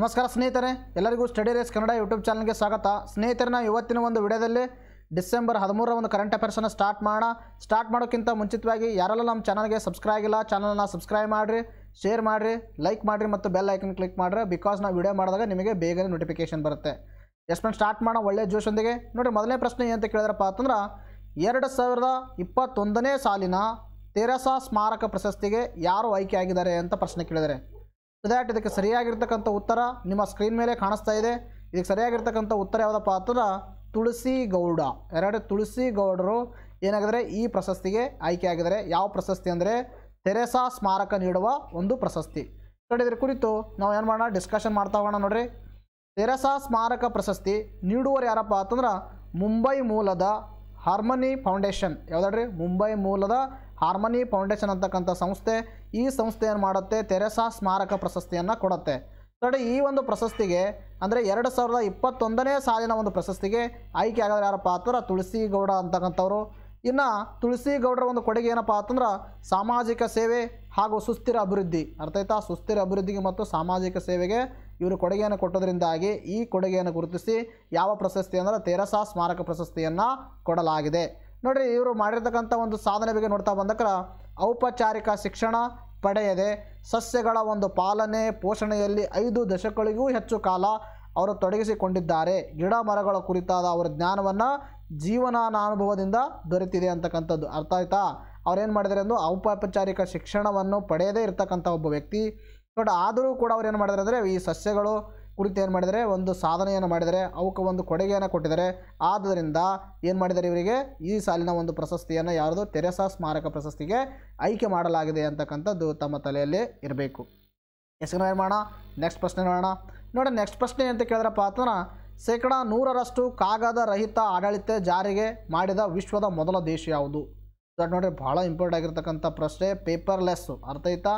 ನಮಸ್ಕಾರ ಸ್ನೇಹಿತರೆ ಎಲ್ಲರಿಗೂ ಸ್ಟಡಿ ರೇಸ್ ಕನ್ನಡ ಯೂಟ್ಯೂಬ್ ಚಾನಲ್ಗೆ ಸ್ವಾಗತ ಸ್ನೇಹಿತರನ್ನ ಇವತ್ತಿನ ಒಂದು ವಿಡಿಯೋದಲ್ಲಿ ಡಿಸೆಂಬರ್ ಹದಿಮೂರರ ಒಂದು ಕರೆಂಟ್ ಅಫೇರ್ಸನ್ನು ಸ್ಟಾರ್ಟ್ ಮಾಡೋಣ ಸ್ಟಾರ್ಟ್ ಮಾಡೋಕ್ಕಿಂತ ಮುಂಚಿತವಾಗಿ ಯಾರೆಲ್ಲ ನಮ್ಮ ಚಾನಲ್ಗೆ ಸಬ್ಸ್ಕ್ರೈಬ್ ಆಗಿಲ್ಲ ಚಾನಲನ್ನು ಸಬ್ಸ್ಕ್ರೈಬ್ ಮಾಡಿರಿ ಶೇರ್ ಮಾಡಿರಿ ಲೈಕ್ ಮಾಡಿರಿ ಮತ್ತು ಬೆಲ್ ಐಕನ್ ಕ್ಲಿಕ್ ಮಾಡಿರಿ ಬಿಕಾಸ್ ನಾವು ವಿಡಿಯೋ ಮಾಡಿದಾಗ ನಿಮಗೆ ಬೇಗನೆ ನೋಟಿಫಿಕೇಶನ್ ಬರುತ್ತೆ ಮೇಲೆ ಸ್ಟಾರ್ಟ್ ಮಾಡೋಣ ಒಳ್ಳೆಯ ಜೋಶೊಂದಿಗೆ ನೋಡಿ ಮೊದಲನೇ ಪ್ರಶ್ನೆ ಏನಂತ ಕೇಳಿದ್ರಪ್ಪ ಅಂತಂದ್ರೆ ಎರಡು ಸಾವಿರದ ಇಪ್ಪತ್ತೊಂದನೇ ಸಾಲಿನ ತೆರಸಾ ಸ್ಮಾರಕ ಪ್ರಶಸ್ತಿಗೆ ಯಾರು ಆಯ್ಕೆಯಾಗಿದ್ದಾರೆ ಅಂತ ಪ್ರಶ್ನೆ ಕೇಳಿದರೆ ದ್ಯಾಟ್ ಇದಕ್ಕೆ ಸರಿಯಾಗಿರ್ತಕ್ಕಂಥ ಉತ್ತರ ನಿಮ್ಮ ಸ್ಕ್ರೀನ್ ಮೇಲೆ ಕಾಣಿಸ್ತಾ ಇದೆ ಇದಕ್ಕೆ ಸರಿಯಾಗಿರ್ತಕ್ಕಂಥ ಉತ್ತರ ಯಾವುದಪ್ಪ ಅಂದ್ರೆ ತುಳಸಿ ಗೌಡ ಎರಡು ತುಳಸಿ ಗೌಡರು ಏನಾಗಿದ್ರೆ ಈ ಪ್ರಶಸ್ತಿಗೆ ಆಯ್ಕೆಯಾಗಿದ್ದಾರೆ ಯಾವ ಪ್ರಶಸ್ತಿ ಅಂದರೆ ತೆರೆಸಾ ಸ್ಮಾರಕ ನೀಡುವ ಒಂದು ಪ್ರಶಸ್ತಿ ಇದ್ರ ಕುರಿತು ನಾವು ಏನು ಮಾಡೋಣ ಡಿಸ್ಕಷನ್ ಮಾಡ್ತಾ ಹೋಗೋಣ ನೋಡ್ರಿ ತೆರೆಸಾ ಸ್ಮಾರಕ ಪ್ರಶಸ್ತಿ ನೀಡುವರು ಯಾರಪ್ಪ ಅಂತಂದ್ರೆ ಮುಂಬೈ ಮೂಲದ ಹಾರ್ಮನಿ ಫೌಂಡೇಶನ್ ಯಾವುದಾದ್ರಿ ಮುಂಬೈ ಮೂಲದ ಹಾರ್ಮನಿ ಫೌಂಡೇಶನ್ ಅಂತಕ್ಕಂಥ ಸಂಸ್ಥೆ ಈ ಸಂಸ್ಥೆ ಏನು ಮಾಡುತ್ತೆ ತೆರೆಸಾ ಸ್ಮಾರಕ ಪ್ರಶಸ್ತಿಯನ್ನು ಕೊಡುತ್ತೆ ನೋಡಿ ಈ ಒಂದು ಪ್ರಶಸ್ತಿಗೆ ಅಂದರೆ ಎರಡು ಸಾವಿರದ ಇಪ್ಪತ್ತೊಂದನೇ ಸಾಲಿನ ಒಂದು ಪ್ರಶಸ್ತಿಗೆ ಆಯ್ಕೆ ಆಗೋರು ಯಾರಪ್ಪ ಅಂತಂದ್ರೆ ಗೌಡ ಅಂತಕ್ಕಂಥವ್ರು ಇನ್ನು ತುಳಸಿಗೌಡರ ಒಂದು ಕೊಡುಗೆ ಏನಪ್ಪ ಅಂತಂದ್ರೆ ಸಾಮಾಜಿಕ ಸೇವೆ ಹಾಗೂ ಸುಸ್ಥಿರ ಅಭಿವೃದ್ಧಿ ಅರ್ಥ ಆಯ್ತಾ ಸುಸ್ಥಿರ ಅಭಿವೃದ್ಧಿಗೆ ಮತ್ತು ಸಾಮಾಜಿಕ ಸೇವೆಗೆ ಇವರು ಕೊಡುಗೆಯನ್ನು ಕೊಟ್ಟೋದರಿಂದಾಗಿ ಈ ಕೊಡುಗೆಯನ್ನು ಗುರುತಿಸಿ ಯಾವ ಪ್ರಶಸ್ತಿ ಅಂದರೆ ತೆರಸಾ ಸ್ಮಾರಕ ಪ್ರಶಸ್ತಿಯನ್ನು ಕೊಡಲಾಗಿದೆ ನೋಡಿರಿ ಇವರು ಮಾಡಿರ್ತಕ್ಕಂಥ ಒಂದು ಸಾಧನೆ ಬಗ್ಗೆ ನೋಡ್ತಾ ಬಂದಕ್ಕ ಔಪಚಾರಿಕ ಶಿಕ್ಷಣ ಪಡೆಯದೆ ಸಸ್ಯಗಳ ಒಂದು ಪಾಲನೆ ಪೋಷಣೆಯಲ್ಲಿ ಐದು ದಶಕಗಳಿಗೂ ಹೆಚ್ಚು ಕಾಲ ಅವರು ತೊಡಗಿಸಿಕೊಂಡಿದ್ದಾರೆ ಗಿಡ ಮರಗಳ ಕುರಿತಾದ ಅವರ ಜ್ಞಾನವನ್ನು ಜೀವನಾನುಭವದಿಂದ ದೊರೆತಿದೆ ಅಂತಕ್ಕಂಥದ್ದು ಅರ್ಥ ಆಯ್ತಾ ಅವ್ರೇನು ಮಾಡಿದಾರೆ ಅಂದು ಔಪಚಾರಿಕ ಶಿಕ್ಷಣವನ್ನು ಪಡೆಯದೇ ಇರತಕ್ಕಂಥ ಒಬ್ಬ ವ್ಯಕ್ತಿ ನೋಡಿ ಆದರೂ ಕೂಡ ಅವ್ರು ಏನು ಮಾಡಿದಾರೆ ಅಂದರೆ ಈ ಸಸ್ಯಗಳು ಕುರಿತು ಏನು ಮಾಡಿದರೆ ಒಂದು ಸಾಧನೆಯನ್ನು ಮಾಡಿದರೆ ಅವಕ್ಕೆ ಒಂದು ಕೊಡುಗೆಯನ್ನು ಕೊಟ್ಟಿದ್ದಾರೆ ಆದ್ದರಿಂದ ಏನು ಮಾಡಿದ್ದಾರೆ ಇವರಿಗೆ ಈ ಸಾಲಿನ ಒಂದು ಪ್ರಶಸ್ತಿಯನ್ನು ಯಾರ್ದು ತೆರೆಸಾ ಸ್ಮಾರಕ ಪ್ರಶಸ್ತಿಗೆ ಆಯ್ಕೆ ಮಾಡಲಾಗಿದೆ ಅಂತಕ್ಕಂಥದ್ದು ತಮ್ಮ ತಲೆಯಲ್ಲಿ ಇರಬೇಕು ಹೆಸರು ಏನು ಮಾಡೋಣ ನೆಕ್ಸ್ಟ್ ಪ್ರಶ್ನೆ ನೋಡೋಣ ನೋಡಿ ನೆಕ್ಸ್ಟ್ ಪ್ರಶ್ನೆ ಅಂತ ಕೇಳಿದ್ರೆ ಪಾತ್ರ ಶೇಕಡ ನೂರರಷ್ಟು ಕಾಗದ ರಹಿತ ಆಡಳಿತ ಜಾರಿಗೆ ಮಾಡಿದ ವಿಶ್ವದ ಮೊದಲ ದೇಶ ಯಾವುದು ನೋಡಿ ಭಾಳ ಇಂಪಾರ್ಟೆಂಟ್ ಆಗಿರ್ತಕ್ಕಂಥ ಪ್ರಶ್ನೆ ಪೇಪರ್ಲೆಸ್ಸು ಆಯ್ತಾ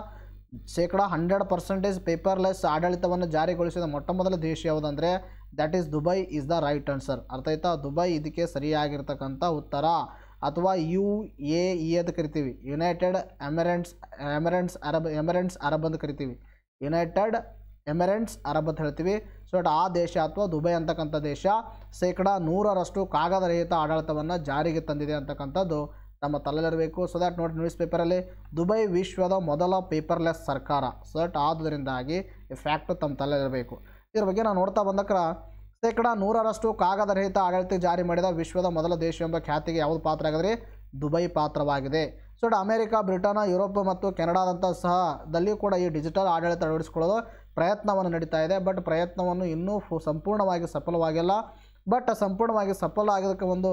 ಶೇಕಡಾ ಹಂಡ್ರೆಡ್ ಪರ್ಸೆಂಟೇಜ್ ಪೇಪರ್ಲೆಸ್ ಆಡಳಿತವನ್ನು ಜಾರಿಗೊಳಿಸಿದ ಮೊಟ್ಟಮೊದಲ ದೇಶ ಯಾವುದಂದರೆ that is Dubai is the right answer ಅರ್ಥ ಆಯ್ತಾ ದುಬೈ ಇದಕ್ಕೆ ಸರಿಯಾಗಿರ್ತಕ್ಕಂಥ ಉತ್ತರ ಅಥವಾ ಯು ಎ ಇ ಅಂತ ಕರಿತೀವಿ united emirates emirates Arab emirates Arab ಅಂತ ಕರಿತೀವಿ ಯುನೈಟೆಡ್ ಎಮಿರೆಂಟ್ಸ್ ಅರಬ್ ಅಂತ ಹೇಳ್ತೀವಿ ಸೊ ಆ ದೇಶ ಅಥವಾ ದುಬೈ ಅಂತಕ್ಕಂಥ ದೇಶ ಶೇಕಡಾ ನೂರರಷ್ಟು ಕಾಗದರಹಿತ ಆಡಳಿತವನ್ನು ಜಾರಿಗೆ ತಂದಿದೆ ಅಂತಕ್ಕಂಥದ್ದು ನಮ್ಮ ತಲೆಯಲ್ಲಿರಬೇಕು ಸೊ ದ್ಯಾಟ್ ನೋಡಿ ನ್ಯೂಸ್ ಪೇಪರಲ್ಲಿ ದುಬೈ ವಿಶ್ವದ ಮೊದಲ ಪೇಪರ್ಲೆಸ್ ಸರ್ಕಾರ ಸೊ ದಟ್ ಆದ್ದರಿಂದಾಗಿ ಈ ಫ್ಯಾಕ್ಟು ತಮ್ಮ ತಲೆಲಿರಬೇಕು ಇದ್ರ ಬಗ್ಗೆ ನಾವು ನೋಡ್ತಾ ಬಂದಕ್ರ ಶೇಕಡ ನೂರರಷ್ಟು ಕಾಗದರಹಿತ ಆಡಳಿತ ಜಾರಿ ಮಾಡಿದ ವಿಶ್ವದ ಮೊದಲ ದೇಶ ಎಂಬ ಖ್ಯಾತಿಗೆ ಯಾವುದು ಪಾತ್ರ ಆಗಿದ್ರೆ ದುಬೈ ಪಾತ್ರವಾಗಿದೆ ಸೊ ಅಮೆರಿಕ ಬ್ರಿಟನ್ ಯುರೋಪ್ ಮತ್ತು ಕೆನಡಾದಂಥ ಸಹ ಕೂಡ ಈ ಡಿಜಿಟಲ್ ಆಡಳಿತ ಅಳವಡಿಸ್ಕೊಳ್ಳೋದು ಪ್ರಯತ್ನವನ್ನು ನಡೀತಾ ಇದೆ ಬಟ್ ಪ್ರಯತ್ನವನ್ನು ಇನ್ನೂ ಸಂಪೂರ್ಣವಾಗಿ ಸಫಲವಾಗಿಲ್ಲ ಬಟ್ ಸಂಪೂರ್ಣವಾಗಿ ಸಫಲ ಆಗೋದಕ್ಕೆ ಒಂದು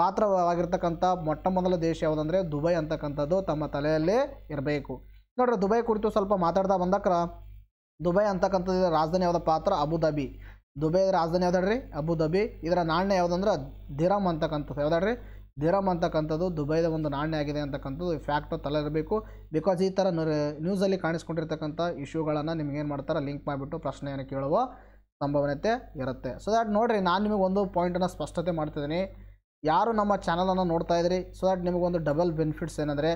ಪಾತ್ರವಾಗಿರ್ತಕ್ಕಂಥ ಮೊಟ್ಟ ಮೊದಲ ದೇಶ ಯಾವುದಂದರೆ ದುಬೈ ಅಂತಕ್ಕಂಥದ್ದು ತಮ್ಮ ತಲೆಯಲ್ಲೇ ಇರಬೇಕು ನೋಡ್ರಿ ದುಬೈ ಕುರಿತು ಸ್ವಲ್ಪ ಮಾತಾಡ್ತಾ ಬಂದಕ್ರ ದುಬೈ ಅಂತಕ್ಕಂಥದ್ದು ರಾಜಧಾನಿ ಯಾವುದಪ್ಪ ಪಾತ್ರ ಅಬುಧಾಬಿ ದುಬೈ ರಾಜಧಾನಿ ಯಾವ್ದಾಡ್ರಿ ಅಬುಧಾಬಿ ಇದರ ನಾಣ್ಯ ಯಾವುದಂದ್ರೆ ದಿರಮ್ ಅಂತಕ್ಕಂಥದ್ದು ಯಾವ್ದಾಡ್ರಿ ದಿರಮ್ ಅಂತಕ್ಕಂಥದ್ದು ದುಬೈದ ಒಂದು ನಾಣ್ಯ ಆಗಿದೆ ಅಂತಕ್ಕಂಥದ್ದು ಫ್ಯಾಕ್ಟು ತಲೆ ಇರಬೇಕು ಬಿಕಾಸ್ ಈ ಥರ ನ್ಯೂಸಲ್ಲಿ ಕಾಣಿಸ್ಕೊಂಡಿರ್ತಕ್ಕಂಥ ಇಶ್ಯೂಗಳನ್ನು ಏನು ಮಾಡ್ತಾರೆ ಲಿಂಕ್ ಮಾಡಿಬಿಟ್ಟು ಪ್ರಶ್ನೆಯನ್ನು ಕೇಳುವ ಸಂಭವನೀಯತೆ ಇರುತ್ತೆ ಸೊ ದ್ಯಾಟ್ ನೋಡಿರಿ ನಾನು ನಿಮಗೆ ಒಂದು ಪಾಯಿಂಟನ್ನು ಸ್ಪಷ್ಟತೆ ಮಾಡ್ತಿದ್ದೀನಿ ಯಾರು ನಮ್ಮ ಚಾನಲನ್ನು ನೋಡ್ತಾ ಇದ್ರಿ ಸೊ ದಟ್ ನಿಮಗೊಂದು ಡಬಲ್ ಬೆನಿಫಿಟ್ಸ್ ಏನಂದರೆ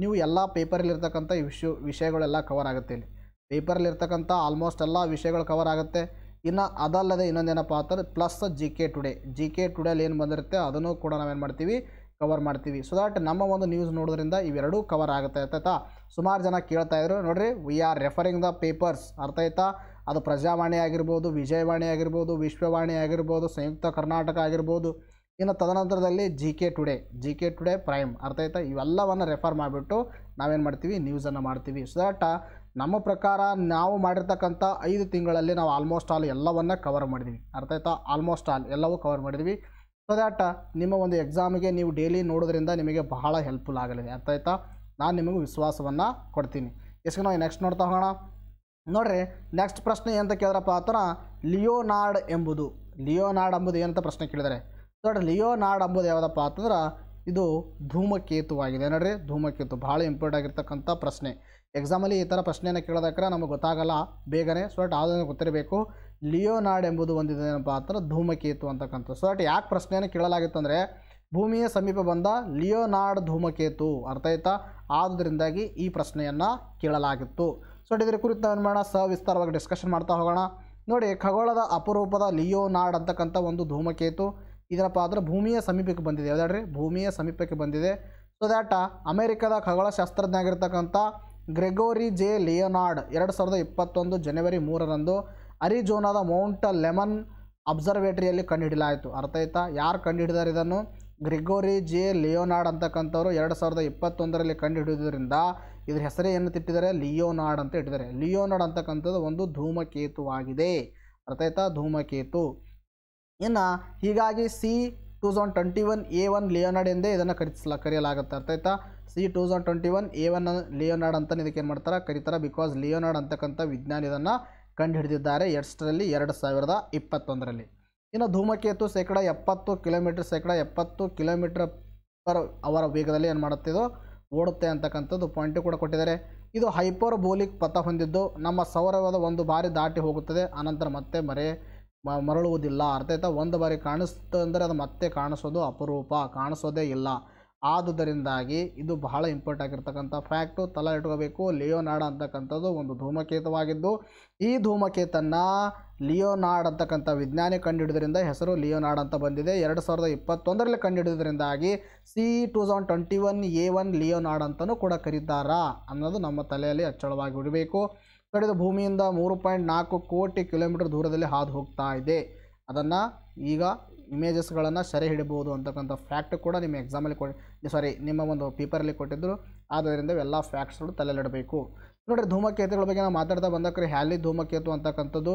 ನೀವು ಎಲ್ಲ ಪೇಪರಲ್ಲಿರ್ತಕ್ಕಂಥ ವಿಷಯ ವಿಷಯಗಳೆಲ್ಲ ಕವರ್ ಆಗುತ್ತೆ ಇಲ್ಲಿ ಪೇಪರಲ್ಲಿರ್ತಕ್ಕಂಥ ಆಲ್ಮೋಸ್ಟ್ ಎಲ್ಲ ವಿಷಯಗಳು ಕವರ್ ಆಗುತ್ತೆ ಇನ್ನು ಅದಲ್ಲದೆ ಇನ್ನೊಂದೇನಪ್ಪ ಅಂತಂದ್ರೆ plus G K today G K ಟುಡೇಲಿ ಏನು ಬಂದಿರುತ್ತೆ ಅದನ್ನು ಕೂಡ ನಾವೇನು ಮಾಡ್ತೀವಿ ಕವರ್ ಮಾಡ್ತೀವಿ ಸೊ ದಟ್ ನಮ್ಮ ಒಂದು ನ್ಯೂಸ್ ನೋಡೋದ್ರಿಂದ ಇವೆರಡೂ ಕವರ್ ಆಗುತ್ತೆ ಆಯ್ತಾ ಸುಮಾರು ಜನ ಕೇಳ್ತಾ ಇದ್ರು ನೋಡಿರಿ we are referring the papers ಅರ್ಥ ಆಯ್ತಾ ಅದು ಪ್ರಜಾವಾಣಿ ಆಗಿರ್ಬೋದು ವಿಜಯವಾಣಿ ಆಗಿರ್ಬೋದು ವಿಶ್ವವಾಣಿ ಆಗಿರ್ಬೋದು ಸಂಯುಕ್ತ ಕರ್ನಾಟಕ ಆಗಿರ್ಬೋದು ಇನ್ನು ತದನಂತರದಲ್ಲಿ G K today G K today prime ಅರ್ಥ ಆಯ್ತಾ ಇವೆಲ್ಲವನ್ನು ರೆಫರ್ ಮಾಡಿಬಿಟ್ಟು ನಾವೇನು ಮಾಡ್ತೀವಿ ನ್ಯೂಸನ್ನು ಮಾಡ್ತೀವಿ ಸೊ ದಟ್ ನಮ್ಮ ಪ್ರಕಾರ ನಾವು ಮಾಡಿರ್ತಕ್ಕಂಥ ಐದು ತಿಂಗಳಲ್ಲಿ ನಾವು ಆಲ್ಮೋಸ್ಟ್ ಆಲ್ ಎಲ್ಲವನ್ನು ಕವರ್ ಮಾಡಿದ್ವಿ ಅರ್ಥ ಆಯ್ತಾ ಆಲ್ಮೋಸ್ಟ್ ಆಲ್ ಎಲ್ಲವೂ ಕವರ್ ಮಾಡಿದ್ವಿ ಸೊ ದ್ಯಾಟ್ ನಿಮ್ಮ ಒಂದು ಎಕ್ಸಾಮಿಗೆ ನೀವು ಡೈಲಿ ನೋಡೋದ್ರಿಂದ ನಿಮಗೆ ಬಹಳ ಹೆಲ್ಪ್ಫುಲ್ ಆಗಲಿದೆ ಅರ್ಥ ಆಯ್ತಾ ನಾನು ನಿಮಗೆ ವಿಶ್ವಾಸವನ್ನು ಕೊಡ್ತೀನಿ ಎಸ್ಗೆ ನಾವು ನೆಕ್ಸ್ಟ್ ನೋಡ್ತಾ ಹೋಗೋಣ ನೋಡ್ರಿ ನೆಕ್ಸ್ಟ್ ಪ್ರಶ್ನೆ ಅಂತ ಕೇಳಿದ್ರಪ್ಪ ಆತರ ಲಿಯೋನಾರ್ಡ್ ಎಂಬುದು ಲಿಯೋನಾರ್ಡ್ ಎಂಬುದು ಏನಂತ ಪ್ರಶ್ನೆ ಕೇಳಿದರೆ ದೊಡ್ಡ ಲಿಯೋನಾರ್ಡ್ ಅಂಬೋದು ಯಾವುದಪ್ಪ ಅಂತಂದ್ರೆ ಇದು ಧೂಮಕೇತುವಾಗಿದೆ ನೋಡ್ರಿ ಧೂಮಕೇತು ಭಾಳ ಇಂಪಾರ್ಟೆಂಟ್ ಆಗಿರ್ತಕ್ಕಂಥ ಪ್ರಶ್ನೆ ಎಕ್ಸಾಮಲ್ಲಿ ಈ ಥರ ಪ್ರಶ್ನೆಯನ್ನು ಕೇಳೋದಕ್ಕೆ ನಮಗೆ ಗೊತ್ತಾಗಲ್ಲ ಬೇಗನೆ ಸೊಟ್ ಆದ್ರೆ ಗೊತ್ತಿರಬೇಕು ಲಿಯೋನಾರ್ಡ್ ಎಂಬುದು ಒಂದಿದೆ ಏನಪ್ಪ ಅಂತಂದ್ರೆ ಧೂಮಕೇತು ಅಂತಕ್ಕಂಥ ಸೊಟ್ ಯಾಕೆ ಪ್ರಶ್ನೆಯನ್ನು ಕೇಳಲಾಗಿತ್ತು ಅಂದರೆ ಭೂಮಿಯ ಸಮೀಪ ಬಂದ ಲಿಯೋನಾರ್ಡ್ ಧೂಮಕೇತು ಅರ್ಥ ಆಯ್ತಾ ಆದ್ದರಿಂದಾಗಿ ಈ ಪ್ರಶ್ನೆಯನ್ನು ಕೇಳಲಾಗಿತ್ತು ಸೊ ಇದರ ಕುರಿತು ನಾವು ಏನು ಮಾಡೋಣ ವಿಸ್ತಾರವಾಗಿ ಡಿಸ್ಕಷನ್ ಮಾಡ್ತಾ ಹೋಗೋಣ ನೋಡಿ ಖಗೋಳದ ಅಪರೂಪದ ಲಿಯೋನಾರ್ಡ್ ಅಂತಕ್ಕಂಥ ಒಂದು ಧೂಮಕೇತು ಇದರ ಪಾತ್ರ ಭೂಮಿಯ ಸಮೀಪಕ್ಕೆ ಬಂದಿದೆ ಯಾವ್ದಾಡ್ರಿ ಭೂಮಿಯ ಸಮೀಪಕ್ಕೆ ಬಂದಿದೆ ಸೊ ದ್ಯಾಟ್ ಅಮೆರಿಕದ ಖಗೋಳಶಾಸ್ತ್ರಜ್ಞಾಗಿರ್ತಕ್ಕಂಥ ಗ್ರೆಗೋರಿ ಜೆ ಲಿಯೋನಾರ್ಡ್ ಎರಡು ಸಾವಿರದ ಇಪ್ಪತ್ತೊಂದು ಜನವರಿ ಮೂರರಂದು ಅರಿಜೋನಾದ ಮೌಂಟ್ ಲೆಮನ್ ಅಬ್ಸರ್ವೇಟರಿಯಲ್ಲಿ ಕಂಡುಹಿಡಲಾಯಿತು ಅರ್ಥ ಆಯ್ತಾ ಯಾರು ಕಂಡುಹಿಡಿದಾರೆ ಇದನ್ನು ಗ್ರಿಗೋರಿ ಜೆ ಲಿಯೋನಾರ್ಡ್ ಅಂತಕ್ಕಂಥವ್ರು ಎರಡು ಸಾವಿರದ ಇಪ್ಪತ್ತೊಂದರಲ್ಲಿ ಕಂಡುಹಿಡಿದ್ರಿಂದ ಇದ್ರ ಹೆಸರೇ ಏನು ತಿಟ್ಟಿದ್ದಾರೆ ಲಿಯೋನಾರ್ಡ್ ಅಂತ ಇಟ್ಟಿದ್ದಾರೆ ಲಿಯೋನಾರ್ಡ್ ಅಂತಕ್ಕಂಥದ್ದು ಒಂದು ಧೂಮಕೇತುವಾಗಿದೆ ಅರ್ಥ ಆಯ್ತಾ ಧೂಮಕೇತು ಇನ್ನು ಹೀಗಾಗಿ C two thousand twenty one A one Leonard ಎಂದೇ ಇದನ್ನು ಕರೆಸಲ ಕರೆಯಲಾಗುತ್ತೆ ಅರ್ಥ ಆಯ್ತಾ C two thousand twenty one A one Leonard ಅಂತ ಇದಕ್ಕೆ ಏನು ಮಾಡ್ತಾರೆ ಕರೀತಾರೆ ಬಿಕಾಸ್ ಲಿಯೋನಾಡ್ ಅಂತಕ್ಕಂಥ ವಿಜ್ಞಾನಿ ಇದನ್ನು ಕಂಡುಹಿಡಿದಿದ್ದಾರೆ ಎಷ್ಟರಲ್ಲಿ ಎರಡು ಸಾವಿರದ ಇಪ್ಪತ್ತೊಂದರಲ್ಲಿ ಇನ್ನು ಧೂಮಕೇತು ಶೇಕಡ ಎಪ್ಪತ್ತು ಕಿಲೋಮೀಟ್ರ್ ಶೇಕಡ ಎಪ್ಪತ್ತು ಕಿಲೋಮೀಟ್ರ್ ಪರ್ ಅವರ ವೇಗದಲ್ಲಿ ಏನು ಮಾಡುತ್ತಿದ್ದು ಓಡುತ್ತೆ ಅಂತಕ್ಕಂಥದ್ದು ಪಾಯಿಂಟು ಕೂಡ ಕೊಟ್ಟಿದ್ದಾರೆ ಇದು ಬೋಲಿಕ್ ಪಥ ಹೊಂದಿದ್ದು ನಮ್ಮ ಸೌರವದ ಒಂದು ಬಾರಿ ದಾಟಿ ಹೋಗುತ್ತದೆ ಆನಂತರ ಮತ್ತೆ ಮರೆ ಮರಳುವುದಿಲ್ಲ ಆಯ್ತಾ ಒಂದು ಬಾರಿ ಕಾಣಿಸ್ತು ಅಂದರೆ ಅದು ಮತ್ತೆ ಕಾಣಿಸೋದು ಅಪರೂಪ ಕಾಣಿಸೋದೇ ಇಲ್ಲ ಆದುದರಿಂದಾಗಿ ಇದು ಬಹಳ ಇಂಪಾರ್ಟ್ ಆಗಿರ್ತಕ್ಕಂಥ ಫ್ಯಾಕ್ಟು ತಲೆ ಇಟ್ಕೋಬೇಕು ಲಿಯೋನಾಡ್ ಅಂತಕ್ಕಂಥದ್ದು ಒಂದು ಧೂಮಕೇತವಾಗಿದ್ದು ಈ ಧೂಮಕೇತನ ಲಿಯೋನಾಡ್ ಅಂತಕ್ಕಂಥ ವಿಜ್ಞಾನಿ ಕಂಡುಹಿಡಿದ್ರಿಂದ ಹೆಸರು ಲಿಯೋನಾಡ್ ಅಂತ ಬಂದಿದೆ ಎರಡು ಸಾವಿರದ ಇಪ್ಪತ್ತೊಂದರಲ್ಲಿ ಕಂಡುಹಿಡಿದ್ರಿಂದಾಗಿ C two thousand twenty one A one Leonard ಅಂತಲೂ ಕೂಡ ಕರೀತಾರ ಅನ್ನೋದು ನಮ್ಮ ತಲೆಯಲ್ಲಿ ಅಚ್ಚಳವಾಗಿ ಉಡಬೇಕು ಕಡಿದ ಭೂಮಿಯಿಂದ ಮೂರು ಪಾಯಿಂಟ್ ನಾಲ್ಕು ಕೋಟಿ ಕಿಲೋಮೀಟರ್ ದೂರದಲ್ಲಿ ಹಾದು ಹೋಗ್ತಾ ಇದೆ ಅದನ್ನು ಈಗ ಇಮೇಜಸ್ಗಳನ್ನು ಸೆರೆ ಹಿಡಬಹುದು ಅಂತಕ್ಕಂಥ ಫ್ಯಾಕ್ಟ್ ಕೂಡ ನಿಮ್ಮ ಎಕ್ಸಾಮಲ್ಲಿ ಕೊಡಿ ಸಾರಿ ನಿಮ್ಮ ಒಂದು ಪೇಪರಲ್ಲಿ ಕೊಟ್ಟಿದ್ದರು ಆದ್ದರಿಂದ ಎಲ್ಲ ಫ್ಯಾಕ್ಟ್ಸ್ಗಳು ತಲೆಲಿಡಬೇಕು ನೋಡಿರಿ ಧೂಮಕೇತುಗಳ ಬಗ್ಗೆ ನಾವು ಮಾತಾಡ್ತಾ ಬಂದಕ್ರೆ ಹ್ಯಾಲಿ ಧೂಮಕೇತು ಅಂತಕ್ಕಂಥದ್ದು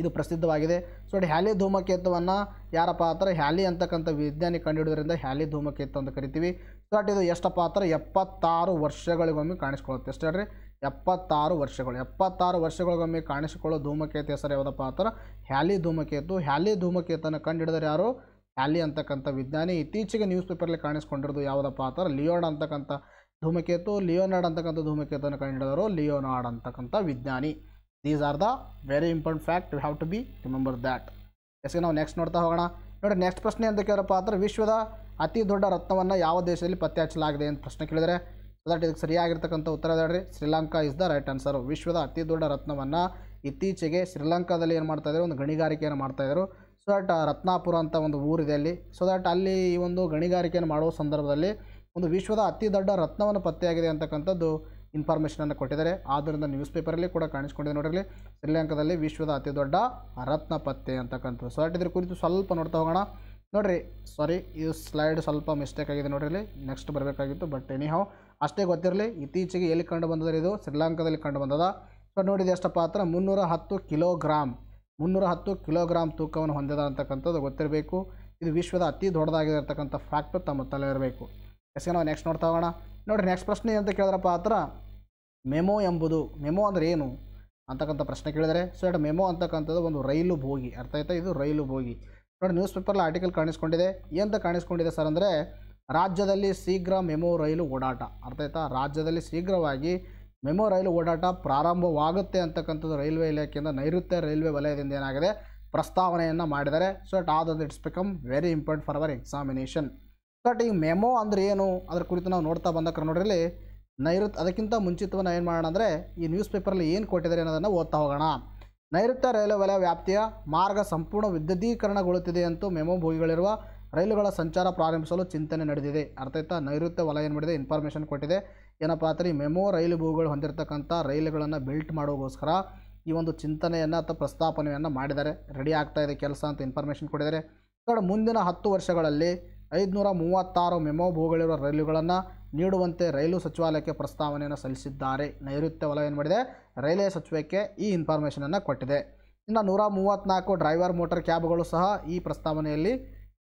ಇದು ಪ್ರಸಿದ್ಧವಾಗಿದೆ ಸೊ ಹ್ಯಾಲಿ ಧೂಮಕೇತುವನ್ನು ಯಾರಪ್ಪ ಅಂದ್ರೆ ಹ್ಯಾಲಿ ಅಂತಕ್ಕಂಥ ವಿಜ್ಞಾನಿ ಕಂಡುಹಿಡೋದ್ರಿಂದ ಹ್ಯಾಲಿ ಧೂಮಕೇತು ಅಂತ ಕರಿತೀವಿ ಸೊ ಇದು ಎಷ್ಟಪ್ಪ ಅಂದ್ರೆ ಎಪ್ಪತ್ತಾರು ವರ್ಷಗಳಿಗೊಮ್ಮೆ ಎಷ್ಟು ಎಷ್ಟೇ ಎಪ್ಪತ್ತಾರು ವರ್ಷಗಳು ಎಪ್ಪತ್ತಾರು ವರ್ಷಗಳಿಗೊಮ್ಮೆ ಕಾಣಿಸಿಕೊಳ್ಳೋ ಧೂಮಕೇತು ಹೆಸರು ಯಾವುದಪ್ಪ ಅಂತಾರೆ ಹ್ಯಾಲಿ ಧೂಮಕೇತು ಹ್ಯಾಲಿ ಕಂಡು ಹಿಡಿದರು ಯಾರು ಹ್ಯಾಲಿ ಅಂತಕ್ಕಂಥ ವಿಜ್ಞಾನಿ ಇತ್ತೀಚೆಗೆ ನ್ಯೂಸ್ ಪೇಪರಲ್ಲಿ ಕಾಣಿಸ್ಕೊಂಡಿರೋದು ಯಾವುದಪ್ಪ ಅಂತಾರೆ ಲಿಯೋನಾಡ್ ಅಂತಕ್ಕಂಥ ಧೂಮಕೇತು ಲಿಯೋನಾಡ್ ಅಂತಕ್ಕಂಥ ಕಂಡು ಕಂಡುಹಿಡಿದರು ಲಿಯೋನಾಡ್ ಅಂತಕ್ಕಂಥ ವಿಜ್ಞಾನಿ these are the very important fact you have to be remember that's ನಾವು ನೆಕ್ಸ್ಟ್ ನೋಡ್ತಾ ಹೋಗೋಣ ನೋಡಿ ನೆಕ್ಸ್ಟ್ ಪ್ರಶ್ನೆ ಅಂತ ಕೇಳಪ್ಪ ಅಂದ್ರೆ ವಿಶ್ವದ ಅತಿ ದೊಡ್ಡ ರತ್ನವನ್ನು ಯಾವ ದೇಶದಲ್ಲಿ ಪತ್ತೆ ಹಚ್ಚಲಾಗಿದೆ ಅಂತ ಪ್ರಶ್ನೆ ಕೇಳಿದರೆ ದಟ್ ಇದಕ್ಕೆ ಸರಿಯಾಗಿರ್ತಕ್ಕಂಥ ಉತ್ತರ ಹೇಳಿ Sri Lanka is the right answer ವಿಶ್ವದ ಅತಿ ದೊಡ್ಡ ರತ್ನವನ್ನು ಇತ್ತೀಚೆಗೆ ಶ್ರೀಲಂಕಾದಲ್ಲಿ ಏನು ಮಾಡ್ತಾ ಇದ್ದಾರೆ ಒಂದು ಗಣಿಗಾರಿಕೆಯನ್ನು ಇದ್ದರು ಸೊ ದಟ್ ರತ್ನಾಪುರ ಅಂತ ಒಂದು ಊರಿದೆ ಅಲ್ಲಿ ಸೊ ದಟ್ ಅಲ್ಲಿ ಈ ಒಂದು ಗಣಿಗಾರಿಕೆಯನ್ನು ಮಾಡುವ ಸಂದರ್ಭದಲ್ಲಿ ಒಂದು ವಿಶ್ವದ ಅತಿ ದೊಡ್ಡ ರತ್ನವನ್ನು ಪತ್ತೆಯಾಗಿದೆ ಅಂತಕ್ಕಂಥದ್ದು ಇನ್ಫಾರ್ಮೇಷನನ್ನು ಕೊಟ್ಟಿದ್ದಾರೆ ಆದ್ದರಿಂದ ನ್ಯೂಸ್ ಪೇಪರಲ್ಲಿ ಕೂಡ ಕಾಣಿಸ್ಕೊಂಡಿದೆ ನೋಡಿರಲಿ ಶ್ರೀಲಂಕಾದಲ್ಲಿ ವಿಶ್ವದ ಅತಿ ದೊಡ್ಡ ರತ್ನ ಪತ್ತೆ ಅಂತಕ್ಕಂಥದ್ದು ಸೊ ದಟ್ ಇದ್ರ ಕುರಿತು ಸ್ವಲ್ಪ ನೋಡ್ತಾ ಹೋಗೋಣ ನೋಡಿರಿ ಸಾರಿ ಈ ಸ್ಲೈಡ್ ಸ್ವಲ್ಪ ಮಿಸ್ಟೇಕ್ ಆಗಿದೆ ನೋಡಿರಲಿ ನೆಕ್ಸ್ಟ್ ಬರಬೇಕಾಗಿತ್ತು ಬಟ್ ಎನಿ ಅಷ್ಟೇ ಗೊತ್ತಿರಲಿ ಇತ್ತೀಚೆಗೆ ಎಲ್ಲಿ ಕಂಡು ಬಂದದ ಇದು ಶ್ರೀಲಂಕಾದಲ್ಲಿ ಕಂಡು ಬಂದದ ಸೊ ನೋಡಿದ ಎಷ್ಟಪ್ಪ ಪಾತ್ರ ಮುನ್ನೂರ ಹತ್ತು ಕಿಲೋಗ್ರಾಮ್ ಮುನ್ನೂರ ಹತ್ತು ಕಿಲೋಗ್ರಾಮ್ ತೂಕವನ್ನು ಹೊಂದಿದ ಅಂತಕ್ಕಂಥದ್ದು ಗೊತ್ತಿರಬೇಕು ಇದು ವಿಶ್ವದ ಅತಿ ದೊಡ್ಡದಾಗಿರತಕ್ಕಂಥ ಫ್ಯಾಕ್ಟು ತಮ್ಮ ತಲೆ ಇರಬೇಕು ಎಸ್ಗೆ ನಾವು ನೆಕ್ಸ್ಟ್ ನೋಡ್ತಾ ಹೋಗೋಣ ನೋಡಿ ನೆಕ್ಸ್ಟ್ ಪ್ರಶ್ನೆ ಅಂತ ಕೇಳಿದ್ರಪ್ಪ ಪಾತ್ರ ಮೆಮೋ ಮೆಮೊ ಎಂಬುದು ಮೆಮೊ ಅಂದರೆ ಏನು ಅಂತಕ್ಕಂಥ ಪ್ರಶ್ನೆ ಕೇಳಿದರೆ ಸೊ ಎರಡು ಮೆಮೊ ಅಂತಕ್ಕಂಥದ್ದು ಒಂದು ರೈಲು ಭೋಗಿ ಅರ್ಥ ಆಯ್ತಾ ಇದು ರೈಲು ಭೋಗಿ ನೋಡಿ ನ್ಯೂಸ್ ಪೇಪರ್ಲಿ ಆರ್ಟಿಕಲ್ ಕಾಣಿಸ್ಕೊಂಡಿದೆ ಏನಂತ ಕಾಣಿಸ್ಕೊಂಡಿದೆ ಸರ್ ಅಂದರೆ ರಾಜ್ಯದಲ್ಲಿ ಶೀಘ್ರ ಮೆಮೋ ರೈಲು ಓಡಾಟ ಅರ್ಥ ಆಯ್ತಾ ರಾಜ್ಯದಲ್ಲಿ ಶೀಘ್ರವಾಗಿ ಮೆಮೋ ರೈಲು ಓಡಾಟ ಪ್ರಾರಂಭವಾಗುತ್ತೆ ಅಂತಕ್ಕಂಥದ್ದು ರೈಲ್ವೆ ಇಲಾಖೆಯಿಂದ ನೈಋತ್ಯ ರೈಲ್ವೆ ವಲಯದಿಂದ ಏನಾಗಿದೆ ಪ್ರಸ್ತಾವನೆಯನ್ನು ಮಾಡಿದ್ದಾರೆ ಸೊ ಇಟ್ ಆದ it's become very important for our examination but ಈಗ ಮೆಮೋ ಅಂದರೆ ಏನು ಅದ್ರ ಕುರಿತು ನಾವು ನೋಡ್ತಾ ಬಂದ ನೋಡ್ರಿ ನೈಋತ್ಯ ಅದಕ್ಕಿಂತ ಮುಂಚಿತವಾಗಿ ಏನು ಮಾಡೋಣ ಅಂದರೆ ಈ ನ್ಯೂಸ್ ಪೇಪರಲ್ಲಿ ಏನು ಕೊಟ್ಟಿದ್ದಾರೆ ಅನ್ನೋದನ್ನು ಓದ್ತಾ ಹೋಗೋಣ ನೈಋತ್ಯ ರೈಲ್ವೆ ವಲಯ ವ್ಯಾಪ್ತಿಯ ಮಾರ್ಗ ಸಂಪೂರ್ಣ ವಿದ್ಯುದೀಕರಣಗೊಳ್ಳುತ್ತಿದೆ ಅಂತೂ ಮೆಮೋ ಭೋಗಿಗಳಿರುವ ರೈಲುಗಳ ಸಂಚಾರ ಪ್ರಾರಂಭಿಸಲು ಚಿಂತನೆ ನಡೆದಿದೆ ಅರ್ಥಾಯ್ತಾ ನೈಋತ್ಯ ವಲಯ ಏನು ಮಾಡಿದೆ ಇನ್ಫಾರ್ಮೇಷನ್ ಕೊಟ್ಟಿದೆ ಏನಪ್ಪ ಅಂದರೆ ಮೆಮೋ ರೈಲು ಭೂಗಳು ಹೊಂದಿರತಕ್ಕಂಥ ರೈಲುಗಳನ್ನು ಬಿಲ್ಟ್ ಮಾಡೋಗೋಸ್ಕರ ಈ ಒಂದು ಚಿಂತನೆಯನ್ನು ಅಥವಾ ಪ್ರಸ್ತಾಪನೆಯನ್ನು ಮಾಡಿದ್ದಾರೆ ರೆಡಿ ಆಗ್ತಾ ಇದೆ ಕೆಲಸ ಅಂತ ಇನ್ಫಾರ್ಮೇಷನ್ ಕೊಟ್ಟಿದ್ದಾರೆ ಕಡೆ ಮುಂದಿನ ಹತ್ತು ವರ್ಷಗಳಲ್ಲಿ ಐದುನೂರ ಮೂವತ್ತಾರು ಮೆಮೋ ಭೂಗಳಿರುವ ರೈಲುಗಳನ್ನು ನೀಡುವಂತೆ ರೈಲು ಸಚಿವಾಲಯಕ್ಕೆ ಪ್ರಸ್ತಾವನೆಯನ್ನು ಸಲ್ಲಿಸಿದ್ದಾರೆ ನೈಋತ್ಯ ವಲಯ ಏನು ಮಾಡಿದೆ ರೈಲ್ವೆ ಸಚಿವಕ್ಕೆ ಈ ಇನ್ಫಾರ್ಮೇಷನನ್ನು ಕೊಟ್ಟಿದೆ ಇನ್ನು ನೂರ ಮೂವತ್ತ್ನಾಲ್ಕು ಡ್ರೈವರ್ ಮೋಟರ್ ಕ್ಯಾಬ್ಗಳು ಸಹ ಈ ಪ್ರಸ್ತಾವನೆಯಲ್ಲಿ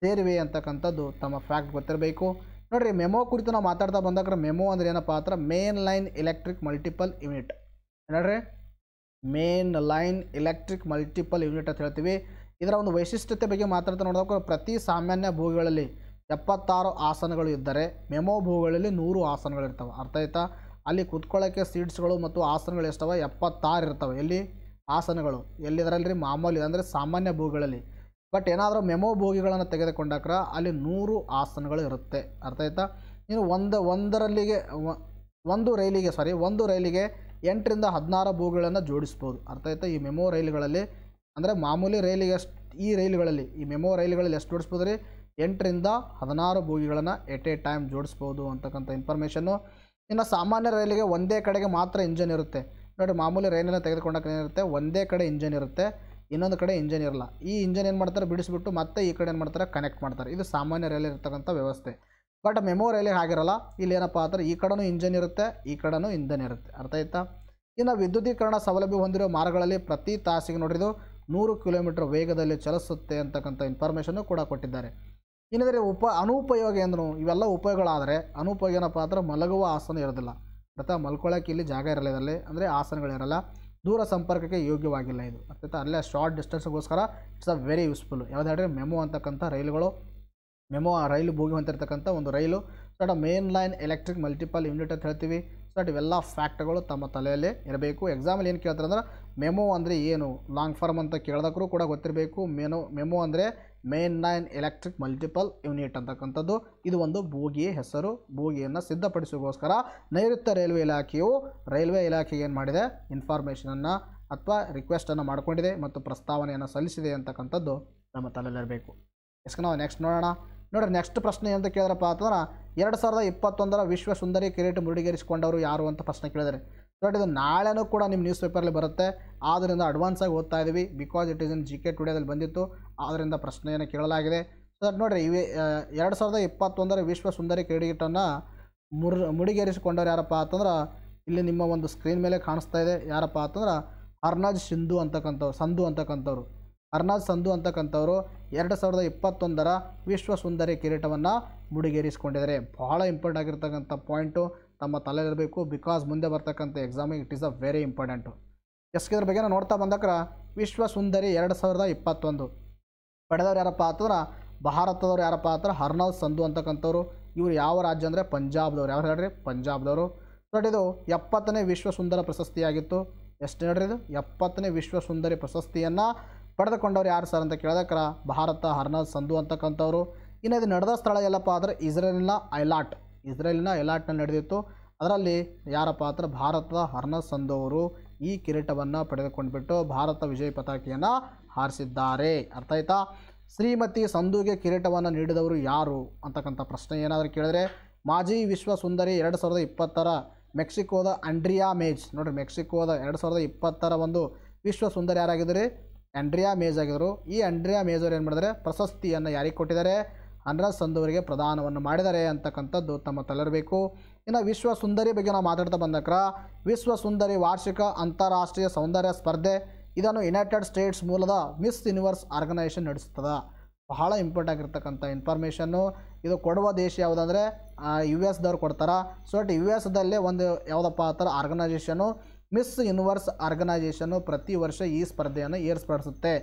ಸೇರಿವೆ ಅಂತಕ್ಕಂಥದ್ದು ತಮ್ಮ ಫ್ಯಾಕ್ಟ್ ಗೊತ್ತಿರಬೇಕು ನೋಡಿರಿ ಮೆಮೋ ಕುರಿತು ನಾವು ಮಾತಾಡ್ತಾ ಬಂದಾಗ ಮೆಮೋ ಅಂದರೆ ಏನಪ್ಪ ಅಂದ್ರೆ main line electric multiple unit ನೋಡ್ರಿ main line electric multiple unit ಅಂತ ಹೇಳ್ತೀವಿ ಇದರ ಒಂದು ವೈಶಿಷ್ಟ್ಯತೆ ಬಗ್ಗೆ ಮಾತಾಡ್ತಾ ನೋಡಿದಾಗ ಪ್ರತಿ ಸಾಮಾನ್ಯ ಭೂಗಳಲ್ಲಿ ಎಪ್ಪತ್ತಾರು ಆಸನಗಳು ಇದ್ದರೆ ಮೆಮೋ ಭೂಗಳಲ್ಲಿ ನೂರು ಇರ್ತವೆ ಅರ್ಥ ಆಯ್ತಾ ಅಲ್ಲಿ ಕುತ್ಕೊಳ್ಳೋಕ್ಕೆ ಸೀಟ್ಸ್ಗಳು ಮತ್ತು ಆಸನಗಳು ಎಷ್ಟವ ಎಪ್ಪತ್ತಾರು ಇರ್ತವೆ ಎಲ್ಲಿ ಆಸನಗಳು ಎಲ್ಲಿದ್ರಲ್ಲಿ ಮಾಮೂಲಿ ಅಂದರೆ ಸಾಮಾನ್ಯ ಭೂಗಳಲ್ಲಿ ಬಟ್ ಏನಾದರೂ ಮೆಮೋ ಬೋಗಿಗಳನ್ನು ತೆಗೆದುಕೊಂಡಾಗ ಅಲ್ಲಿ ನೂರು ಆಸನಗಳು ಇರುತ್ತೆ ಅರ್ಥ ಆಯ್ತಾ ನೀನು ಒಂದು ಒಂದರಲ್ಲಿಗೆ ಒಂದು ರೈಲಿಗೆ ಸಾರಿ ಒಂದು ರೈಲಿಗೆ ಎಂಟರಿಂದ ಹದಿನಾರು ಬೋಗಿಗಳನ್ನು ಜೋಡಿಸ್ಬೋದು ಅರ್ಥ ಆಯ್ತಾ ಈ ಮೆಮೋ ರೈಲುಗಳಲ್ಲಿ ಅಂದರೆ ಮಾಮೂಲಿ ರೈಲಿಗೆ ಈ ರೈಲುಗಳಲ್ಲಿ ಈ ಮೆಮೋ ರೈಲುಗಳಲ್ಲಿ ಎಷ್ಟು ಜೋಡಿಸ್ಬೋದು ರೀ ಎಂಟರಿಂದ ಹದಿನಾರು ಬೋಗಿಗಳನ್ನು ಎಟ್ ಎ ಟೈಮ್ ಜೋಡಿಸ್ಬೋದು ಅಂತಕ್ಕಂಥ ಇನ್ಫಾರ್ಮೇಷನ್ನು ಇನ್ನು ಸಾಮಾನ್ಯ ರೈಲಿಗೆ ಒಂದೇ ಕಡೆಗೆ ಮಾತ್ರ ಇಂಜನ್ ಇರುತ್ತೆ ನೋಡಿ ಮಾಮೂಲಿ ರೈಲನ್ನು ತೆಗೆದುಕೊಂಡಾಗ ಏನಿರುತ್ತೆ ಒಂದೇ ಕಡೆ ಇಂಜನ್ ಇರುತ್ತೆ ಇನ್ನೊಂದು ಕಡೆ ಇಂಜನ್ ಇರಲ್ಲ ಈ ಇಂಜನ್ ಏನು ಮಾಡ್ತಾರೆ ಬಿಡಿಸಿಬಿಟ್ಟು ಮತ್ತೆ ಈ ಕಡೆ ಏನು ಮಾಡ್ತಾರೆ ಕನೆಕ್ಟ್ ಮಾಡ್ತಾರೆ ಇದು ಸಾಮಾನ್ಯ ರೈಲಲ್ಲಿ ಇರ್ತಕ್ಕಂಥ ವ್ಯವಸ್ಥೆ ಬಟ್ ಮೆಮೋ ರೈಲಿಗೆ ಆಗಿರಲ್ಲ ಇಲ್ಲಿ ಏನಪ್ಪಾ ಆದರೆ ಈ ಕಡೆನೂ ಇಂಜನ್ ಇರುತ್ತೆ ಈ ಕಡೆನೂ ಇಂಧನ ಇರುತ್ತೆ ಅರ್ಥ ಆಯ್ತಾ ಇನ್ನು ವಿದ್ಯುದೀಕರಣ ಸೌಲಭ್ಯ ಹೊಂದಿರುವ ಮಾರ್ಗಗಳಲ್ಲಿ ಪ್ರತಿ ತಾಸಿಗೆ ನೋಡಿದ್ರು ನೂರು ಕಿಲೋಮೀಟರ್ ವೇಗದಲ್ಲಿ ಚಲಿಸುತ್ತೆ ಅಂತಕ್ಕಂಥ ಇನ್ಫಾರ್ಮೇಷನ್ನು ಕೂಡ ಕೊಟ್ಟಿದ್ದಾರೆ ಏನಂದರೆ ಉಪ ಅನುಪಯೋಗ ಏನೂ ಇವೆಲ್ಲ ಉಪಯೋಗಗಳಾದರೆ ಅನುಪಯೋಗ ಏನಪ್ಪ ಅಂದ್ರೆ ಮಲಗುವ ಆಸನ ಇರೋದಿಲ್ಲ ಅರ್ಥ ಮಲ್ಕೊಳ್ಳೋಕೆ ಇಲ್ಲಿ ಜಾಗ ಇರಲ್ಲ ಇದರಲ್ಲಿ ಅಂದರೆ ಆಸನಗಳಿರಲ್ಲ ದೂರ ಸಂಪರ್ಕಕ್ಕೆ ಯೋಗ್ಯವಾಗಿಲ್ಲ ಇದು ಅತ್ಯಂತ ಅಲ್ಲೇ ಶಾರ್ಟ್ ಡಿಸ್ಟೆನ್ಸ್ಗೋಸ್ಕರ ಇಟ್ಸ್ ಅ ವೆರಿ ಯೂಸ್ಫುಲ್ ಯಾವುದಾದ್ರೆ ಹೇಳಿದ್ರೆ ಮೆಮೊ ಅಂತಕ್ಕಂಥ ರೈಲುಗಳು ಮೆಮೊ ಆ ರೈಲು ಭೋಗಿ ಹೊಂದಿರತಕ್ಕಂಥ ಒಂದು ರೈಲು so main line electric multiple unit ಅಂತ ಹೇಳ್ತೀವಿ ಸೊ ಇವೆಲ್ಲ ಫ್ಯಾಕ್ಟ್ಗಳು ತಮ್ಮ ತಲೆಯಲ್ಲಿ ಇರಬೇಕು ಎಕ್ಸಾಮಲ್ಲಿ ಏನು ಕೇಳ್ತಾರೆ ಅಂದರೆ ಮೆಮೊ ಅಂದರೆ ಏನು ಲಾಂಗ್ ಫಾರ್ಮ್ ಅಂತ ಕೇಳಿದಕ್ಕೂ ಕೂಡ ಗೊತ್ತಿರಬೇಕು ಮೆನೋ ಮೆಮೊ ಅಂದರೆ main line electric multiple unit ಅಂತಕ್ಕಂಥದ್ದು ಇದು ಒಂದು ಬೋಗಿಯ ಹೆಸರು ಬೋಗಿಯನ್ನು ಸಿದ್ಧಪಡಿಸೋಗೋಸ್ಕರ ನೈಋತ್ಯ ರೈಲ್ವೆ ಇಲಾಖೆಯು ರೈಲ್ವೆ ಇಲಾಖೆಗೆ ಏನು ಮಾಡಿದೆ ಇನ್ಫಾರ್ಮೇಷನನ್ನು ಅಥವಾ ರಿಕ್ವೆಸ್ಟನ್ನು ಮಾಡಿಕೊಂಡಿದೆ ಮತ್ತು ಪ್ರಸ್ತಾವನೆಯನ್ನು ಸಲ್ಲಿಸಿದೆ ಅಂತಕ್ಕಂಥದ್ದು ನಮ್ಮ ತಲೆಯಲ್ಲಿರಬೇಕು ಎಸ್ಕೆ ನಾವು ನೆಕ್ಸ್ಟ್ ನೋಡೋಣ ನೋಡಿರಿ ನೆಕ್ಸ್ಟ್ ಪ್ರಶ್ನೆ ಅಂತ ಕೇಳಿದ್ರಪ್ಪ ಅಂತಂದ್ರೆ ಎರಡು ಸಾವಿರದ ಇಪ್ಪತ್ತೊಂದರ ವಿಶ್ವ ಸುಂದರಿ ಕಿರೀಟ ಮುರುಡಿಗೇರಿಸಿಕೊಂಡವರು ಯಾರು ಅಂತ ಪ್ರಶ್ನೆ ಕೇಳಿದರೆ ಬಟ್ ಇದು ನಾಳೆನೂ ಕೂಡ ನಿಮ್ಮ ನ್ಯೂಸ್ ಪೇಪರಲ್ಲಿ ಬರುತ್ತೆ ಆದ್ದರಿಂದ ಅಡ್ವಾನ್ಸ್ ಆಗಿ ಓದ್ತಾ ಇದ್ದೀವಿ because it is in G K ಟುಡೇದಲ್ಲಿ ಬಂದಿತ್ತು ಆದ್ದರಿಂದ ಪ್ರಶ್ನೆಯನ್ನು ಕೇಳಲಾಗಿದೆ ಸೊ ನೋಡಿರಿ ಇವೆ ಎರಡು ಸಾವಿರದ ಇಪ್ಪತ್ತೊಂದರ ವಿಶ್ವ ಸುಂದರಿ ಕ್ರೀಡಿಗಿಟ್ಟನ್ನು ಮುರ್ ಮುಡಿಗೇರಿಸಿಕೊಂಡವ್ರು ಯಾರಪ್ಪ ಅಂತಂದ್ರೆ ಇಲ್ಲಿ ನಿಮ್ಮ ಒಂದು ಸ್ಕ್ರೀನ್ ಮೇಲೆ ಕಾಣಿಸ್ತಾ ಇದೆ ಯಾರಪ್ಪ ಅಂತಂದ್ರೆ ಅರ್ನಾಜ್ ಸಿಂಧು ಅಂತಕ್ಕಂಥವ್ರು ಸಂಧು ಅಂತಕ್ಕಂಥವ್ರು ಅರ್ನಾಜ್ ಸಂಧು ಅಂತಕ್ಕಂಥವ್ರು ಎರಡು ಸಾವಿರದ ಇಪ್ಪತ್ತೊಂದರ ವಿಶ್ವ ಸುಂದರಿ ಕಿರೀಟವನ್ನು ಮುಡಿಗೇರಿಸಿಕೊಂಡಿದ್ದಾರೆ ಬಹಳ ಇಂಪಾರ್ಟೆಂಟ್ ಆಗಿರ್ತಕ್ಕಂಥ ಪಾಯಿಂಟು ತಮ್ಮ ತಲೆಯಲ್ಲಿರಬೇಕು ಬಿಕಾಸ್ ಮುಂದೆ ಬರ್ತಕ್ಕಂಥ ಎಕ್ಸಾಮಿಗೆ it is a very important yes ಇದ್ರ ಬಗ್ಗೆ ನೋಡ್ತಾ ಬಂದಕ್ರ ವಿಶ್ವ ಸುಂದರಿ ಎರಡು ಸಾವಿರದ ಇಪ್ಪತ್ತೊಂದು ಪಡೆದವ್ರು ಯಾರಪ್ಪ ಅಂತಂದ್ರೆ ಭಾರತದವ್ರು ಯಾರಪ್ಪ ಅಂದ್ರೆ ಹರ್ನಲ್ ಸಂಧು ಅಂತಕ್ಕಂಥವ್ರು ಇವರು ಯಾವ ರಾಜ್ಯ ಅಂದರೆ ಪಂಜಾಬ್ದವ್ರು ಯಾರು ಹೇಳ್ರಿ ಪಂಜಾಬ್ದವರು ನೋಡಿ ಇದು ಎಪ್ಪತ್ತನೇ ವಿಶ್ವ ಸುಂದರ ಪ್ರಶಸ್ತಿಯಾಗಿತ್ತು ಎಷ್ಟು ಹೇಳ್ರಿ ಇದು ಎಪ್ಪತ್ತನೇ ವಿಶ್ವ ಸುಂದರಿ ಪ್ರಶಸ್ತಿಯನ್ನು ಪಡೆದುಕೊಂಡವ್ರು ಯಾರು ಸರ್ ಅಂತ ಕೇಳಿದಕ್ರ ಭಾರತ ಹರ್ನಲ್ ಸಂಧು ಅಂತಕ್ಕಂಥವ್ರು ಇನ್ನು ಇದು ನಡೆದ ಸ್ಥಳ ಎಲ್ಲಪ್ಪ ಆದರೆ ಇಸ್ರೇಲ್ನ ಐಲಾಟ್ ಇಸ್ರೇಲಿನ ಎಲಾಟ್ನ ನಡೆದಿತ್ತು ಅದರಲ್ಲಿ ಯಾರಪ್ಪ ಪಾತ್ರ ಭಾರತದ ಹರ್ನಸ್ ಅವರು ಈ ಕಿರೀಟವನ್ನು ಬಿಟ್ಟು ಭಾರತ ವಿಜಯ ಪತಾಕೆಯನ್ನು ಹಾರಿಸಿದ್ದಾರೆ ಅರ್ಥ ಆಯ್ತಾ ಶ್ರೀಮತಿ ಸಂಧುಗೆ ಕಿರೀಟವನ್ನು ನೀಡಿದವರು ಯಾರು ಅಂತಕ್ಕಂಥ ಪ್ರಶ್ನೆ ಏನಾದರೂ ಕೇಳಿದ್ರೆ ಮಾಜಿ ವಿಶ್ವ ಸುಂದರಿ ಎರಡು ಸಾವಿರದ ಇಪ್ಪತ್ತರ ಮೆಕ್ಸಿಕೋದ ಆಂಡ್ರಿಯಾ ಮೇಜ್ ನೋಡಿರಿ ಮೆಕ್ಸಿಕೋದ ಎರಡು ಸಾವಿರದ ಇಪ್ಪತ್ತರ ಒಂದು ವಿಶ್ವ ಸುಂದರಿ ಯಾರಾಗಿದ್ದರು ಆಂಡ್ರಿಯಾ ಮೇಜ್ ಆಗಿದ್ದರು ಈ ಆಂಡ್ರಿಯಾ ಮೇಜ್ ಅವರು ಏನು ಮಾಡಿದರೆ ಪ್ರಶಸ್ತಿಯನ್ನು ಯಾರಿಗೆ ಕೊಟ್ಟಿದ್ದಾರೆ ಅನ್ರಾಜ್ ಸಂದೂರಿಗೆ ಪ್ರದಾನವನ್ನು ಮಾಡಿದ್ದಾರೆ ಅಂತಕ್ಕಂಥದ್ದು ತಮ್ಮ ತಲೆರಬೇಕು ಇನ್ನು ವಿಶ್ವ ಸುಂದರಿ ಬಗ್ಗೆ ನಾವು ಮಾತಾಡ್ತಾ ಬಂದಕ್ರ ವಿಶ್ವ ಸುಂದರಿ ವಾರ್ಷಿಕ ಅಂತಾರಾಷ್ಟ್ರೀಯ ಸೌಂದರ್ಯ ಸ್ಪರ್ಧೆ ಇದನ್ನು ಯುನೈಟೆಡ್ ಸ್ಟೇಟ್ಸ್ ಮೂಲದ ಮಿಸ್ ಯೂನಿವರ್ಸ್ ಆರ್ಗನೈಸೇಷನ್ ನಡೆಸುತ್ತದೆ ಬಹಳ ಇಂಪಾರ್ಟೆಂಟ್ ಆಗಿರ್ತಕ್ಕಂಥ ಇನ್ಫಾರ್ಮೇಷನ್ನು ಇದು ಕೊಡುವ ದೇಶ ಯಾವುದಂದರೆ ಯು ಎಸ್ದವ್ರು ಕೊಡ್ತಾರೆ ಸೊ ಬಟ್ ಯು ದಲ್ಲೇ ಒಂದು ಯಾವುದಪ್ಪ ಆ ಥರ ಆರ್ಗನೈಸೇಷನು ಮಿಸ್ ಯೂನಿವರ್ಸ್ ಆರ್ಗನೈಸೇಷನ್ನು ಪ್ರತಿ ವರ್ಷ ಈ ಸ್ಪರ್ಧೆಯನ್ನು ಏರ್ಸ್ಪಡಿಸುತ್ತೆ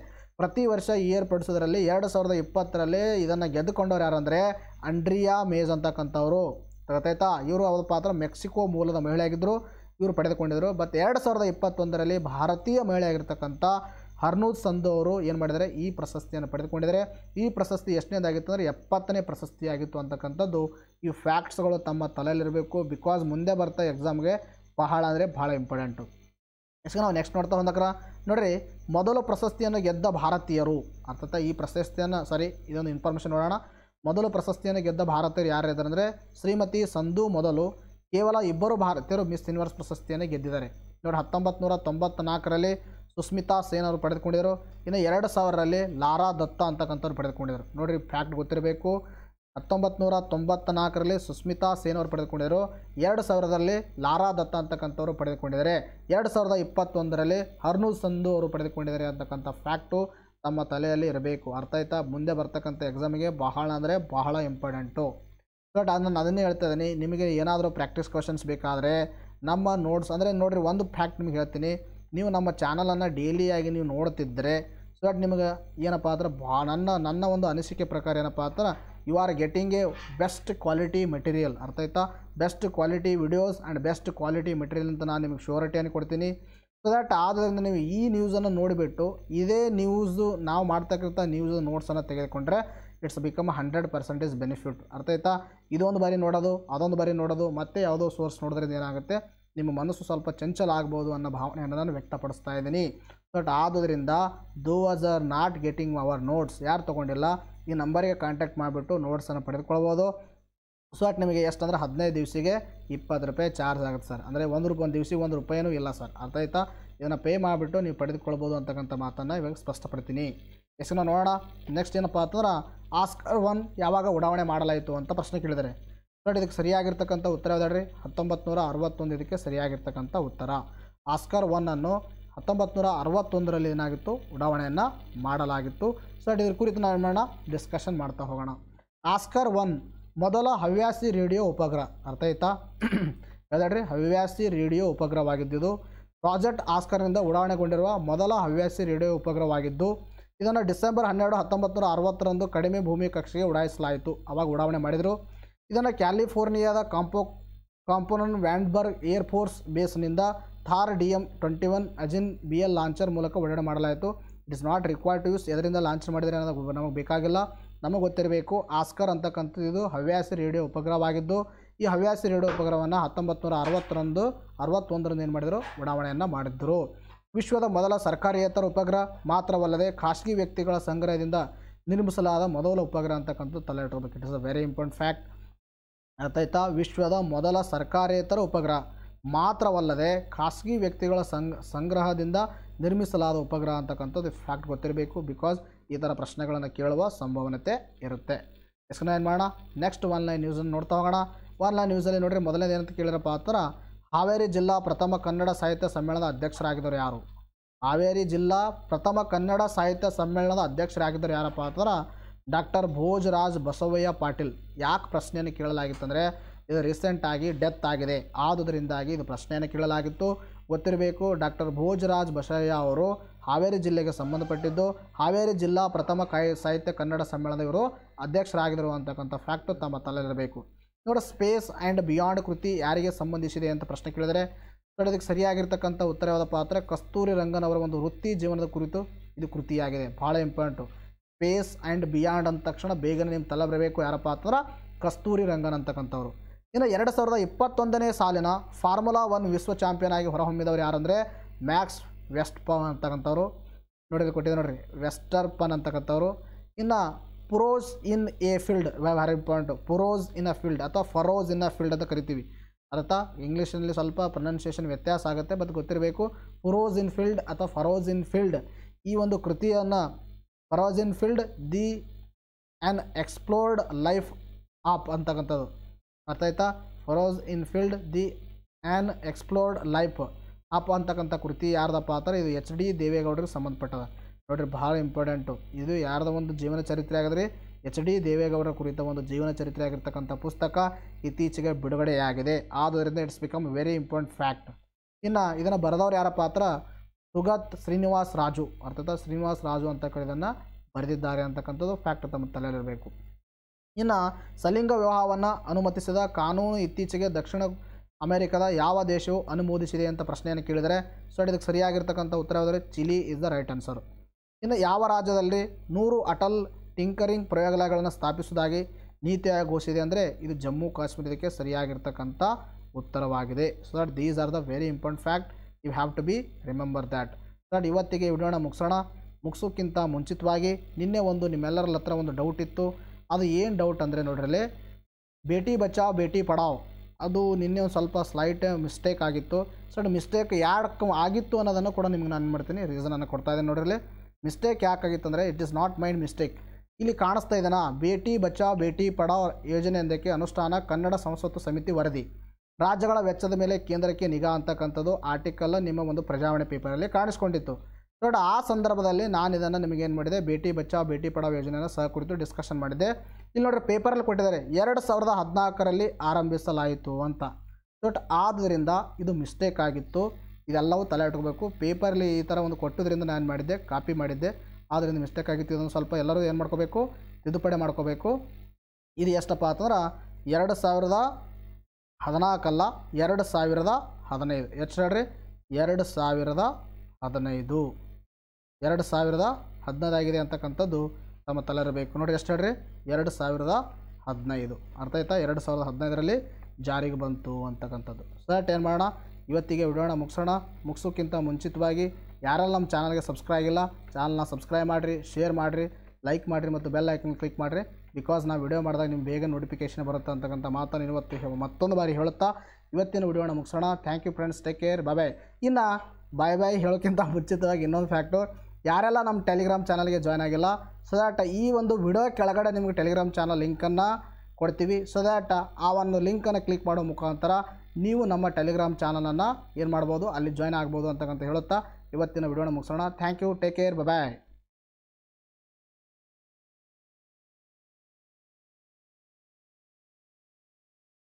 ಪ್ರತಿ ವರ್ಷ ಏರ್ಪಡಿಸೋದ್ರಲ್ಲಿ ಎರಡು ಸಾವಿರದ ಇಪ್ಪತ್ತರಲ್ಲಿ ಇದನ್ನು ಗೆದ್ದುಕೊಂಡವ್ರು ಯಾರು ಅಂಡ್ರಿಯಾ ಮೇಜ್ ಅಂತಕ್ಕಂಥವ್ರು ಗೊತ್ತಾಯ್ತಾ ಇವರು ಅವ್ರ ಪಾತ್ರ ಮೆಕ್ಸಿಕೋ ಮೂಲದ ಮಹಿಳೆಯಾಗಿದ್ದರು ಇವರು ಪಡೆದುಕೊಂಡಿದ್ದರು ಬಟ್ ಎರಡು ಸಾವಿರದ ಇಪ್ಪತ್ತೊಂದರಲ್ಲಿ ಭಾರತೀಯ ಮಹಿಳೆಯಾಗಿರ್ತಕ್ಕಂಥ ಹರ್ನೂದ್ ಸಂಧು ಅವರು ಏನು ಮಾಡಿದರೆ ಈ ಪ್ರಶಸ್ತಿಯನ್ನು ಪಡೆದುಕೊಂಡಿದ್ದಾರೆ ಈ ಪ್ರಶಸ್ತಿ ಎಷ್ಟನೇದಾಗಿತ್ತು ಅಂದರೆ ಎಪ್ಪತ್ತನೇ ಪ್ರಶಸ್ತಿಯಾಗಿತ್ತು ಅಂತಕ್ಕಂಥದ್ದು ಈ ಫ್ಯಾಕ್ಟ್ಸ್ಗಳು ತಮ್ಮ ತಲೆಯಲ್ಲಿರಬೇಕು ಬಿಕಾಸ್ ಮುಂದೆ ಬರ್ತಾ ಎಕ್ಸಾಮ್ಗೆ ಬಹಳ ಅಂದರೆ ಭಾಳ ಇಂಪಾರ್ಟೆಂಟು ಎಷ್ಟು ನಾವು ನೆಕ್ಸ್ಟ್ ನೋಡ್ತಾ ಹೊಂದಕ್ರ ನೋಡ್ರಿ ಮೊದಲು ಪ್ರಶಸ್ತಿಯನ್ನು ಗೆದ್ದ ಭಾರತೀಯರು ಅರ್ಥಾತ್ ಈ ಪ್ರಶಸ್ತಿಯನ್ನು ಸಾರಿ ಇದೊಂದು ಇನ್ಫಾರ್ಮೇಷನ್ ನೋಡೋಣ ಮೊದಲು ಪ್ರಶಸ್ತಿಯನ್ನು ಗೆದ್ದ ಭಾರತೀಯರು ಯಾರು ಇದ್ದಾರೆ ಅಂದರೆ ಶ್ರೀಮತಿ ಸಂಧು ಮೊದಲು ಕೇವಲ ಇಬ್ಬರು ಭಾರತೀಯರು ಮಿಸ್ ಯೂನಿವರ್ಸ್ ಪ್ರಶಸ್ತಿಯನ್ನು ಗೆದ್ದಿದ್ದಾರೆ ನೋಡಿ ಹತ್ತೊಂಬತ್ತು ನೂರ ತೊಂಬತ್ನಾಲ್ಕರಲ್ಲಿ ಸುಸ್ಮಿತಾ ಸೇನ್ ಅವರು ಪಡೆದುಕೊಂಡಿದ್ದರು ಇನ್ನು ಎರಡು ಸಾವಿರರಲ್ಲಿ ಲಾರಾ ದತ್ತ ಅಂತಕ್ಕಂಥವ್ರು ಪಡೆದುಕೊಂಡಿದ್ದರು ನೋಡಿರಿ ಫ್ಯಾಕ್ಟ್ ಗೊತ್ತಿರಬೇಕು ಹತ್ತೊಂಬತ್ತು ನೂರ ನಾಲ್ಕರಲ್ಲಿ ಸುಸ್ಮಿತಾ ಸೇನ್ ಅವರು ಪಡೆದುಕೊಂಡಿದ್ದರು ಎರಡು ಸಾವಿರದಲ್ಲಿ ಲಾರಾ ದತ್ತ ಅಂತಕ್ಕಂಥವ್ರು ಪಡೆದುಕೊಂಡಿದ್ದಾರೆ ಎರಡು ಸಾವಿರದ ಇಪ್ಪತ್ತೊಂದರಲ್ಲಿ ಅರ್ನು ಸಂಧು ಅವರು ಪಡೆದುಕೊಂಡಿದ್ದಾರೆ ಅಂತಕ್ಕಂಥ ಫ್ಯಾಕ್ಟು ತಮ್ಮ ತಲೆಯಲ್ಲಿ ಇರಬೇಕು ಅರ್ಥ ಆಯ್ತಾ ಮುಂದೆ ಬರ್ತಕ್ಕಂಥ ಎಕ್ಸಾಮಿಗೆ ಬಹಳ ಅಂದರೆ ಬಹಳ ಇಂಪಾರ್ಟೆಂಟು ಬಟ್ ನಾನು ಅದನ್ನೇ ಹೇಳ್ತಾ ಇದ್ದೀನಿ ನಿಮಗೆ ಏನಾದರೂ ಪ್ರಾಕ್ಟೀಸ್ ಕ್ವಶನ್ಸ್ ಬೇಕಾದರೆ ನಮ್ಮ ನೋಟ್ಸ್ ಅಂದರೆ ನೋಡಿರಿ ಒಂದು ಫ್ಯಾಕ್ಟ್ ನಿಮ್ಗೆ ಹೇಳ್ತೀನಿ ನೀವು ನಮ್ಮ ಚಾನಲನ್ನು ಡೈಲಿಯಾಗಿ ನೀವು ನೋಡ್ತಿದ್ದರೆ ಸೊ ಬಟ್ ನಿಮಗೆ ಏನಪ್ಪ ಅಂದ್ರೆ ಬಾ ನನ್ನ ನನ್ನ ಒಂದು ಅನಿಸಿಕೆ ಪ್ರಕಾರ ಏನಪ್ಪ ಅಂದ್ರೆ you are getting a best quality material ಅರ್ಥ ಆಯ್ತಾ best quality videos and best quality material ಅಂತ ನಾನು ನಿಮಗೆ ಶ್ಯೂರಿಟಿಯನ್ನು ಕೊಡ್ತೀನಿ ಸೊ ದಟ್ ಆದ್ದರಿಂದ ನೀವು ಈ ನ್ಯೂಸನ್ನು ನೋಡಿಬಿಟ್ಟು ಇದೇ ನ್ಯೂಸು ನಾವು ಮಾಡ್ತಕ್ಕಂಥ ನ್ಯೂಸ್ ನೋಟ್ಸನ್ನು ತೆಗೆದುಕೊಂಡ್ರೆ it's become hundred percentage benefit ಅರ್ಥ ಆಯ್ತಾ ಇದೊಂದು ಬಾರಿ ನೋಡೋದು ಅದೊಂದು ಬಾರಿ ನೋಡೋದು ಮತ್ತೆ ಯಾವುದೋ ಸೋರ್ಸ್ ನೋಡೋದ್ರಿಂದ ಏನಾಗುತ್ತೆ ನಿಮ್ಮ ಮನಸ್ಸು ಸ್ವಲ್ಪ ಚಂಚಲ ಆಗ್ಬೋದು ಅನ್ನೋ ಭಾವನೆಯನ್ನು ನಾನು ವ್ಯಕ್ತಪಡಿಸ್ತಾ ಇದ್ದೀನಿ ಬಟ್ ಆದ್ದರಿಂದ those are not getting our notes ಯಾರು ತೊಗೊಂಡಿಲ್ಲ ಈ ನಂಬರಿಗೆ ಕಾಂಟ್ಯಾಕ್ಟ್ ಮಾಡಿಬಿಟ್ಟು ನೋಟ್ಸನ್ನು ಪಡೆದುಕೊಳ್ಬೋದು ಸೊ ಅಟ್ ನಿಮಗೆ ಎಷ್ಟು ಅಂದರೆ ಹದಿನೈದು ದಿವಸಿಗೆ ಇಪ್ಪತ್ತು ರೂಪಾಯಿ ಚಾರ್ಜ್ ಆಗುತ್ತೆ ಸರ್ ಅಂದರೆ ಒಂದು ರೂಪಾಯಿ ಒಂದು ದಿವಸಿಗೆ ಒಂದು ರೂಪಾಯಿನೂ ಇಲ್ಲ ಸರ್ ಅರ್ಥ ಆಯ್ತಾ ಇದನ್ನು ಪೇ ಮಾಡಿಬಿಟ್ಟು ನೀವು ಪಡೆದುಕೊಳ್ಬೋದು ಅಂತಕ್ಕಂಥ ಮಾತನ್ನು ಇವಾಗ ಸ್ಪಷ್ಟಪಡ್ತೀನಿ ಎಷ್ಟು ನೋಡೋಣ ನೆಕ್ಸ್ಟ್ ಏನಪ್ಪ ಅಂತಂದ್ರೆ ಆಸ್ಕರ್ ಒನ್ ಯಾವಾಗ ಉಡಾವಣೆ ಮಾಡಲಾಯಿತು ಅಂತ ಪ್ರಶ್ನೆ ಕೇಳಿದರೆ ನೋಡಿ ಇದಕ್ಕೆ ಸರಿಯಾಗಿರ್ತಕ್ಕಂಥ ಉತ್ತರ ಯಾವ್ದಾಡ್ರಿ ಹತ್ತೊಂಬತ್ತು ನೂರ ಅರವತ್ತೊಂದು ಇದಕ್ಕೆ ಸರಿಯಾಗಿರ್ತಕ್ಕಂಥ ಉತ್ತರ ಆಸ್ಕರ್ ಒನ್ನನ್ನು ಹತ್ತೊಂಬತ್ತು ನೂರ ಅರವತ್ತೊಂದರಲ್ಲಿ ಏನಾಗಿತ್ತು ಉಡಾವಣೆಯನ್ನು ಮಾಡಲಾಗಿತ್ತು ಸೊ ಇದ್ರ ಕುರಿತು ನಾವು ಮಾಡೋಣ ಡಿಸ್ಕಷನ್ ಮಾಡ್ತಾ ಹೋಗೋಣ ಆಸ್ಕರ್ ಒನ್ ಮೊದಲ ಹವ್ಯಾಸಿ ರೇಡಿಯೋ ಉಪಗ್ರಹ ಅರ್ಥ ಆಯ್ತಾ ಹೇಳಿದ್ರಿ ಹವ್ಯಾಸಿ ರೇಡಿಯೋ ಉಪಗ್ರಹವಾಗಿದ್ದು ಪ್ರಾಜೆಕ್ಟ್ ಆಸ್ಕರ್ನಿಂದ ಉಡಾವಣೆಗೊಂಡಿರುವ ಮೊದಲ ಹವ್ಯಾಸಿ ರೇಡಿಯೋ ಉಪಗ್ರಹವಾಗಿದ್ದು ಇದನ್ನು ಡಿಸೆಂಬರ್ ಹನ್ನೆರಡು ಹತ್ತೊಂಬತ್ತು ನೂರ ಅರವತ್ತರಂದು ಕಡಿಮೆ ಭೂಮಿ ಕಕ್ಷೆಗೆ ಉಡಾಯಿಸಲಾಯಿತು ಅವಾಗ ಉಡಾವಣೆ ಮಾಡಿದರು ಇದನ್ನು ಕ್ಯಾಲಿಫೋರ್ನಿಯಾದ ಕಾಂಪೋ ಕಾಂಪೋನನ್ ವ್ಯಾಂಡ್ಬರ್ಗ್ ಏರ್ ಫೋರ್ಸ್ ಬೇಸ್ನಿಂದ Thor D M twenty one Agena B L launcher ಮೂಲಕ ಓಡಾಡ ಮಾಡಲಾಯಿತು it is not required to use ಎದರಿಂದ ಲಾಂಚ್ ಮಾಡಿದರೆ ಅನ್ನೋದು ನಮಗೆ ಬೇಕಾಗಿಲ್ಲ ನಮಗೆ ಗೊತ್ತಿರಬೇಕು ಆಸ್ಕರ್ ಅಂತಕ್ಕಂಥದ್ದು ಇದು ಹವ್ಯಾಸಿ ರೇಡಿಯೋ ಉಪಗ್ರಹವಾಗಿದ್ದು ಈ ಹವ್ಯಾಸಿ ರೇಡಿಯೋ ಉಪಗ್ರಹವನ್ನು ಹತ್ತೊಂಬತ್ತು ನೂರ ಅರವತ್ತರಂದು ಅರವತ್ತೊಂದರಂದು ಏನು ಮಾಡಿದರು ಉಡಾವಣೆಯನ್ನು ಮಾಡಿದ್ದರು ವಿಶ್ವದ ಮೊದಲ ಸರ್ಕಾರಿಯೇತರ ಉಪಗ್ರಹ ಮಾತ್ರವಲ್ಲದೆ ಖಾಸಗಿ ವ್ಯಕ್ತಿಗಳ ಸಂಗ್ರಹದಿಂದ ನಿರ್ಮಿಸಲಾದ ಮೊದಲ ಉಪಗ್ರಹ ಅಂತಕ್ಕಂಥದ್ದು ತಲೆ ಇಟ್ಕೋಬೇಕು it is a very important fact ಅರ್ಥಾಯ್ತಾ ವಿಶ್ವದ ಮೊದಲ ಸರ್ಕಾರೇತರ ಉಪಗ್ರಹ ಮಾತ್ರವಲ್ಲದೆ ಖಾಸಗಿ ವ್ಯಕ್ತಿಗಳ ಸಂಗ್ ಸಂಗ್ರಹದಿಂದ ನಿರ್ಮಿಸಲಾದ ಉಪಗ್ರಹ ಅಂತಕ್ಕಂಥದ್ದು ಫ್ಯಾಕ್ಟ್ ಗೊತ್ತಿರಬೇಕು ಬಿಕಾಸ್ ಈ ಥರ ಪ್ರಶ್ನೆಗಳನ್ನು ಕೇಳುವ ಸಂಭವನತೆ ಇರುತ್ತೆ ಎಸ್ಕನ್ನ ಏನು ಮಾಡೋಣ ನೆಕ್ಸ್ಟ್ ಲೈನ್ ನ್ಯೂಸನ್ನು ನೋಡ್ತಾ ಹೋಗೋಣ ಲೈನ್ ನ್ಯೂಸಲ್ಲಿ ನೋಡಿರಿ ಮೊದಲನೇದೇನಂತ ಕೇಳಿರಪ್ಪ ಆ ಥರ ಹಾವೇರಿ ಜಿಲ್ಲಾ ಪ್ರಥಮ ಕನ್ನಡ ಸಾಹಿತ್ಯ ಸಮ್ಮೇಳನದ ಅಧ್ಯಕ್ಷರಾಗಿದ್ದರು ಯಾರು ಹಾವೇರಿ ಜಿಲ್ಲಾ ಪ್ರಥಮ ಕನ್ನಡ ಸಾಹಿತ್ಯ ಸಮ್ಮೇಳನದ ಅಧ್ಯಕ್ಷರಾಗಿದ್ದರು ಯಾರಪ್ಪ ಆ ಥರ ಡಾಕ್ಟರ್ ಭೋಜರಾಜ್ ಬಸವಯ್ಯ ಪಾಟೀಲ್ ಯಾಕೆ ಪ್ರಶ್ನೆಯನ್ನು ಕೇಳಲಾಗಿತ್ತಂದರೆ ಇದು ರೀಸೆಂಟಾಗಿ ಡೆತ್ ಆಗಿದೆ ಆದುದರಿಂದಾಗಿ ಇದು ಪ್ರಶ್ನೆಯನ್ನು ಕೇಳಲಾಗಿತ್ತು ಗೊತ್ತಿರಬೇಕು ಡಾಕ್ಟರ್ ಭೋಜರಾಜ್ ಬಸಯ್ಯ ಅವರು ಹಾವೇರಿ ಜಿಲ್ಲೆಗೆ ಸಂಬಂಧಪಟ್ಟಿದ್ದು ಹಾವೇರಿ ಜಿಲ್ಲಾ ಪ್ರಥಮ ಕಾಯಿ ಸಾಹಿತ್ಯ ಕನ್ನಡ ಸಮ್ಮೇಳನದ ಇವರು ಅಧ್ಯಕ್ಷರಾಗಿದ್ದರು ಅಂತಕ್ಕಂಥ ಫ್ಯಾಕ್ಟು ತಮ್ಮ ತಲೆಯಲ್ಲಿರಬೇಕು ನೋಡಿ ಸ್ಪೇಸ್ ಆ್ಯಂಡ್ ಬಿಯಾಂಡ್ ಕೃತಿ ಯಾರಿಗೆ ಸಂಬಂಧಿಸಿದೆ ಅಂತ ಪ್ರಶ್ನೆ ಕೇಳಿದರೆ ನೋಡಿ ಸರಿಯಾಗಿರ್ತಕ್ಕಂಥ ಉತ್ತರವಾದ ಪಾತ್ರ ಕಸ್ತೂರಿ ರಂಗನ್ ಅವರ ಒಂದು ವೃತ್ತಿ ಜೀವನದ ಕುರಿತು ಇದು ಕೃತಿಯಾಗಿದೆ ಭಾಳ ಇಂಪಾರ್ಟೆಂಟು ಸ್ಪೇಸ್ ಆ್ಯಂಡ್ ಬಿಯಾಂಡ್ ಅಂದ ತಕ್ಷಣ ಬೇಗನೆ ನಿಮ್ಮ ತಲೆ ಬರಬೇಕು ಯಾರಪ್ಪ ಅಂದ್ರೆ ಕಸ್ತೂರಿ ರಂಗನ್ ಅಂತಕ್ಕಂಥವ್ರು ಇನ್ನು ಎರಡು ಸಾವಿರದ ಇಪ್ಪತ್ತೊಂದನೇ ಸಾಲಿನ ಫಾರ್ಮುಲಾ ಒನ್ ವಿಶ್ವ ಚಾಂಪಿಯನ್ ಆಗಿ ಹೊರಹೊಮ್ಮಿದವರು ಯಾರಂದರೆ ಮ್ಯಾಕ್ಸ್ ವೆಸ್ಟ್ ಪನ್ ಅಂತಕ್ಕಂಥವ್ರು ನೋಡಿದ್ರೆ ಕೊಟ್ಟಿದ್ದೆ ನೋಡಿರಿ ವೆಸ್ಟರ್ ಪನ್ ಅಂತಕ್ಕಂಥವ್ರು ಇನ್ನು furrows in a field very important furrows in a field ಅಥವಾ ಫರೋಸ್ ಇನ್ ಅ ಫೀಲ್ಡ್ ಅಂತ ಕರಿತೀವಿ ಅರ್ಥ ಇಂಗ್ಲೀಷಲ್ಲಿ ಸ್ವಲ್ಪ ಪ್ರೊನೌನ್ಸಿಯೇಷನ್ ವ್ಯತ್ಯಾಸ ಆಗುತ್ತೆ ಮತ್ತು ಗೊತ್ತಿರಬೇಕು ಪುರೋಸ್ ಇನ್ ಫೀಲ್ಡ್ ಅಥವಾ ಫರೋಸ್ ಇನ್ ಫೀಲ್ಡ್ ಈ ಒಂದು ಕೃತಿಯನ್ನು furrows in field the unexplored life of ಅಂತಕ್ಕಂಥದ್ದು ಅರ್ಥಾಯ್ತಾ furrows in field the unexplored life of ಅಂತಕ್ಕಂಥ ಕೃತಿ ಯಾರ್ದಪ್ಪ ಪಾತ್ರ ಇದು ಎಚ್ ಡಿ ದೇವೇಗೌಡರಿಗೆ ಸಂಬಂಧಪಟ್ಟದ ನೋಡ್ರಿ ಭಾಳ ಇಂಪಾರ್ಟೆಂಟು ಇದು ಯಾರ್ದ ಒಂದು ಜೀವನ ಚರಿತ್ರೆ ಆಗಿದ್ರಿ ಎಚ್ ಡಿ ದೇವೇಗೌಡರ ಕುರಿತ ಒಂದು ಜೀವನ ಚರಿತ್ರೆ ಆಗಿರ್ತಕ್ಕಂಥ ಪುಸ್ತಕ ಇತ್ತೀಚೆಗೆ ಬಿಡುಗಡೆಯಾಗಿದೆ ಆದ್ದರಿಂದ it's become very important fact ಇನ್ನು ಇದನ್ನು ಬರೆದವ್ರು ಯಾರಪ್ಪ ಪಾತ್ರ ಸುಗತ್ ಶ್ರೀನಿವಾಸ್ ರಾಜು ಅರ್ಥಾತ್ ಶ್ರೀನಿವಾಸ್ ರಾಜು ಅಂತ ಕೇಳಿದನ್ನು ಬರೆದಿದ್ದಾರೆ ಅಂತಕ್ಕಂಥದ್ದು ಫ್ಯಾಕ್ಟ್ ತಮ್ಮ ತಲೆಯಲ್ಲಿರಬೇಕು ಇನ್ನು ಸಲಿಂಗ ವಿವಾಹವನ್ನು ಅನುಮತಿಸಿದ ಕಾನೂನು ಇತ್ತೀಚೆಗೆ ದಕ್ಷಿಣ ಅಮೆರಿಕದ ಯಾವ ದೇಶವು ಅನುಮೋದಿಸಿದೆ ಅಂತ ಪ್ರಶ್ನೆಯನ್ನು ಕೇಳಿದರೆ ಸೊ ಇದಕ್ಕೆ ಸರಿಯಾಗಿರ್ತಕ್ಕಂಥ ಉತ್ತರ ಆದರೆ Chile is the right answer ಇನ್ನು ಯಾವ ರಾಜ್ಯದಲ್ಲಿ ನೂರು ಅಟಲ್ ಟಿಂಕರಿಂಗ್ ಪ್ರಯೋಗಾಲಯಗಳನ್ನು ಸ್ಥಾಪಿಸುವುದಾಗಿ ನೀತಿ ಆಯೋಗ ಘೋಷಿಸಿದೆ ಅಂದರೆ ಇದು ಜಮ್ಮು ಕಾಶ್ಮೀರಕ್ಕೆ ಸರಿಯಾಗಿರ್ತಕ್ಕಂಥ ಉತ್ತರವಾಗಿದೆ so that these are the very important fact you have to be remember that that ಇವತ್ತಿಗೆ ವಿಡಿಯೋನ ಮುಗಿಸೋಣ ಮುಗಿಸೋಕ್ಕಿಂತ ಮುಂಚಿತವಾಗಿ ನಿನ್ನೆ ಒಂದು ನಿಮ್ಮೆಲ್ಲರ ಹತ್ರ ಒಂದು ಡೌಟ್ ಇತ್ತು ಅದು ಏನು ಡೌಟ್ ಅಂದರೆ ನೋಡ್ರಲ್ಲಿ ಭೇಟಿ ಬಚಾವ್ ಭೇಟಿ ಪಡಾವ್ ಅದು ನಿನ್ನೆ ಒಂದು ಸ್ವಲ್ಪ ಸ್ಲೈಟ್ ಮಿಸ್ಟೇಕ್ ಆಗಿತ್ತು ಸೊ ಮಿಸ್ಟೇಕ್ ಯಾಕೆ ಆಗಿತ್ತು ಅನ್ನೋದನ್ನು ಕೂಡ ನಿಮ್ಗೆ ನಾನು ಮಾಡ್ತೀನಿ ರೀಸನನ್ನು ಕೊಡ್ತಾ ಇದ್ದೀನಿ ನೋಡ್ರಲ್ಲಿ ಮಿಸ್ಟೇಕ್ ಆಗಿತ್ತು ಅಂದರೆ it is not mind mistake ಇಲ್ಲಿ ಕಾಣಿಸ್ತಾ ಇದೆನಾ ಭೇಟಿ ಬಚಾವ್ ಭೇಟಿ ಪಡಾವ್ ಯೋಜನೆ ಅಂದಕ್ಕೆ ಅನುಷ್ಠಾನ ಕನ್ನಡ ಸಂಸತ್ತು ಸಮಿತಿ ವರದಿ ರಾಜ್ಯಗಳ ವೆಚ್ಚದ ಮೇಲೆ ಕೇಂದ್ರಕ್ಕೆ ನಿಗಾ ಅಂತಕ್ಕಂಥದ್ದು ಆರ್ಟಿಕಲ್ ನಿಮ್ಮ ಒಂದು ಪ್ರಜಾವಣೆ ಪೇಪರಲ್ಲಿ ಕಾಣಿಸ್ಕೊಂಡಿತ್ತು ನೋಡಿ ಆ ಸಂದರ್ಭದಲ್ಲಿ ನಾನು ಇದನ್ನು ನಿಮಗೇನು ಮಾಡಿದೆ ಭೇಟಿ ಬಚಾವ್ ಭೇಟಿ ಪಡಾವ್ ಯೋಜನೆಯನ್ನು ಸಹ ಕುರಿತು ಡಿಸ್ಕಷನ್ ಮಾಡಿದೆ ಇಲ್ಲಿ ನೋಡ್ರಿ ಪೇಪರಲ್ಲಿ ಕೊಟ್ಟಿದ್ದಾರೆ ಎರಡು ಸಾವಿರದ ಹದಿನಾಲ್ಕರಲ್ಲಿ ಆರಂಭಿಸಲಾಯಿತು ಅಂತ ಬಟ್ ಆದ್ದರಿಂದ ಇದು ಮಿಸ್ಟೇಕ್ ಆಗಿತ್ತು ಇದೆಲ್ಲವೂ ತಲೆ ಇಟ್ಕೋಬೇಕು ಪೇಪರಲ್ಲಿ ಈ ಥರ ಒಂದು ಕೊಟ್ಟದ್ರಿಂದ ನಾನು ಮಾಡಿದ್ದೆ ಕಾಪಿ ಮಾಡಿದ್ದೆ ಆದ್ದರಿಂದ ಮಿಸ್ಟೇಕ್ ಆಗಿತ್ತು ಇದನ್ನು ಸ್ವಲ್ಪ ಎಲ್ಲರೂ ಏನು ಮಾಡ್ಕೋಬೇಕು ತಿದ್ದುಪಡಿ ಮಾಡ್ಕೋಬೇಕು ಇದು ಎಷ್ಟಪ್ಪ ಅಂತಂದ್ರೆ ಎರಡು ಸಾವಿರದ ಹದಿನಾಲ್ಕಲ್ಲ ಎರಡು ಸಾವಿರದ ಹದಿನೈದು ಎಷ್ಟು ಹೇಳ್ರಿ ಎರಡು ಸಾವಿರದ ಹದಿನೈದು ಎರಡು ಸಾವಿರದ ಹದಿನೈದಾಗಿದೆ ಅಂತಕ್ಕಂಥದ್ದು ತಮ್ಮ ತಲೆರಬೇಕು ನೋಡಿ ಎಷ್ಟು ಹೇಳ್ರಿ ಎರಡು ಸಾವಿರದ ಹದಿನೈದು ಅರ್ಥ ಆಯ್ತಾ ಎರಡು ಸಾವಿರದ ಹದಿನೈದರಲ್ಲಿ ಜಾರಿಗೆ ಬಂತು ಅಂತಕ್ಕಂಥದ್ದು ಸಟ್ ಏನು ಮಾಡೋಣ ಇವತ್ತಿಗೆ ವಿಡಿಯೋಣ ಮುಗಿಸೋಣ ಮುಗಿಸೋಕ್ಕಿಂತ ಮುಂಚಿತವಾಗಿ ಯಾರೆಲ್ಲ ನಮ್ಮ ಚಾನಲ್ಗೆ ಸಬ್ಸ್ಕ್ರೈಬ್ ಆಗಿಲ್ಲ ಚಾನಲ್ನ ಸಬ್ಸ್ಕ್ರೈಬ್ ಮಾಡಿರಿ ಶೇರ್ ಮಾಡಿರಿ ಲೈಕ್ ಮಾಡಿರಿ ಮತ್ತು ಬೆಲ್ ಐಕನ್ ಕ್ಲಿಕ್ ಮಾಡಿರಿ ಬಿಕಾಸ್ ನಾವು ವಿಡಿಯೋ ಮಾಡಿದಾಗ ನಿಮ್ಗೆ ಬೇಗ ನೋಟಿಫಿಕೇಶನ್ ಬರುತ್ತೆ ಅಂತಕ್ಕಂಥ ಮಾತನ್ನು ಇವತ್ತು ಮತ್ತೊಂದು ಬಾರಿ ಹೇಳುತ್ತಾ ಇವತ್ತಿನ ವಿಡಿಯೋನ ಮುಗಿಸೋಣ thank you friends take care bye ಇನ್ನು ಬಾಯ್ ಬಾಯ್ ಹೇಳೋಕ್ಕಿಂತ ಮುಂಚಿತವಾಗಿ ಇನ್ನೊಂದು ಫ್ಯಾಕ್ಟು ಯಾರೆಲ್ಲ ನಮ್ಮ ಟೆಲಿಗ್ರಾಮ್ ಚಾನಲ್ಗೆ ಜಾಯ್ನ್ ಆಗಿಲ್ಲ ಸೊ ದ್ಯಾಟ್ ಈ ಒಂದು ವಿಡಿಯೋ ಕೆಳಗಡೆ ನಿಮಗೆ ಟೆಲಿಗ್ರಾಮ್ ಚಾನಲ್ ಲಿಂಕನ್ನು ಕೊಡ್ತೀವಿ ಸೊ ದ್ಯಾಟ್ ಆ ಒಂದು ಲಿಂಕನ್ನು ಕ್ಲಿಕ್ ಮಾಡೋ ಮುಖಾಂತರ ನೀವು ನಮ್ಮ ಟೆಲಿಗ್ರಾಮ್ ಚಾನಲನ್ನು ಏನು ಮಾಡ್ಬೋದು ಅಲ್ಲಿ ಜಾಯ್ನ್ ಆಗ್ಬೋದು ಅಂತಕ್ಕಂಥ ಹೇಳುತ್ತಾ ಇವತ್ತಿನ ವಿಡಿಯೋನ ಮುಗಿಸೋಣ thank you take care bye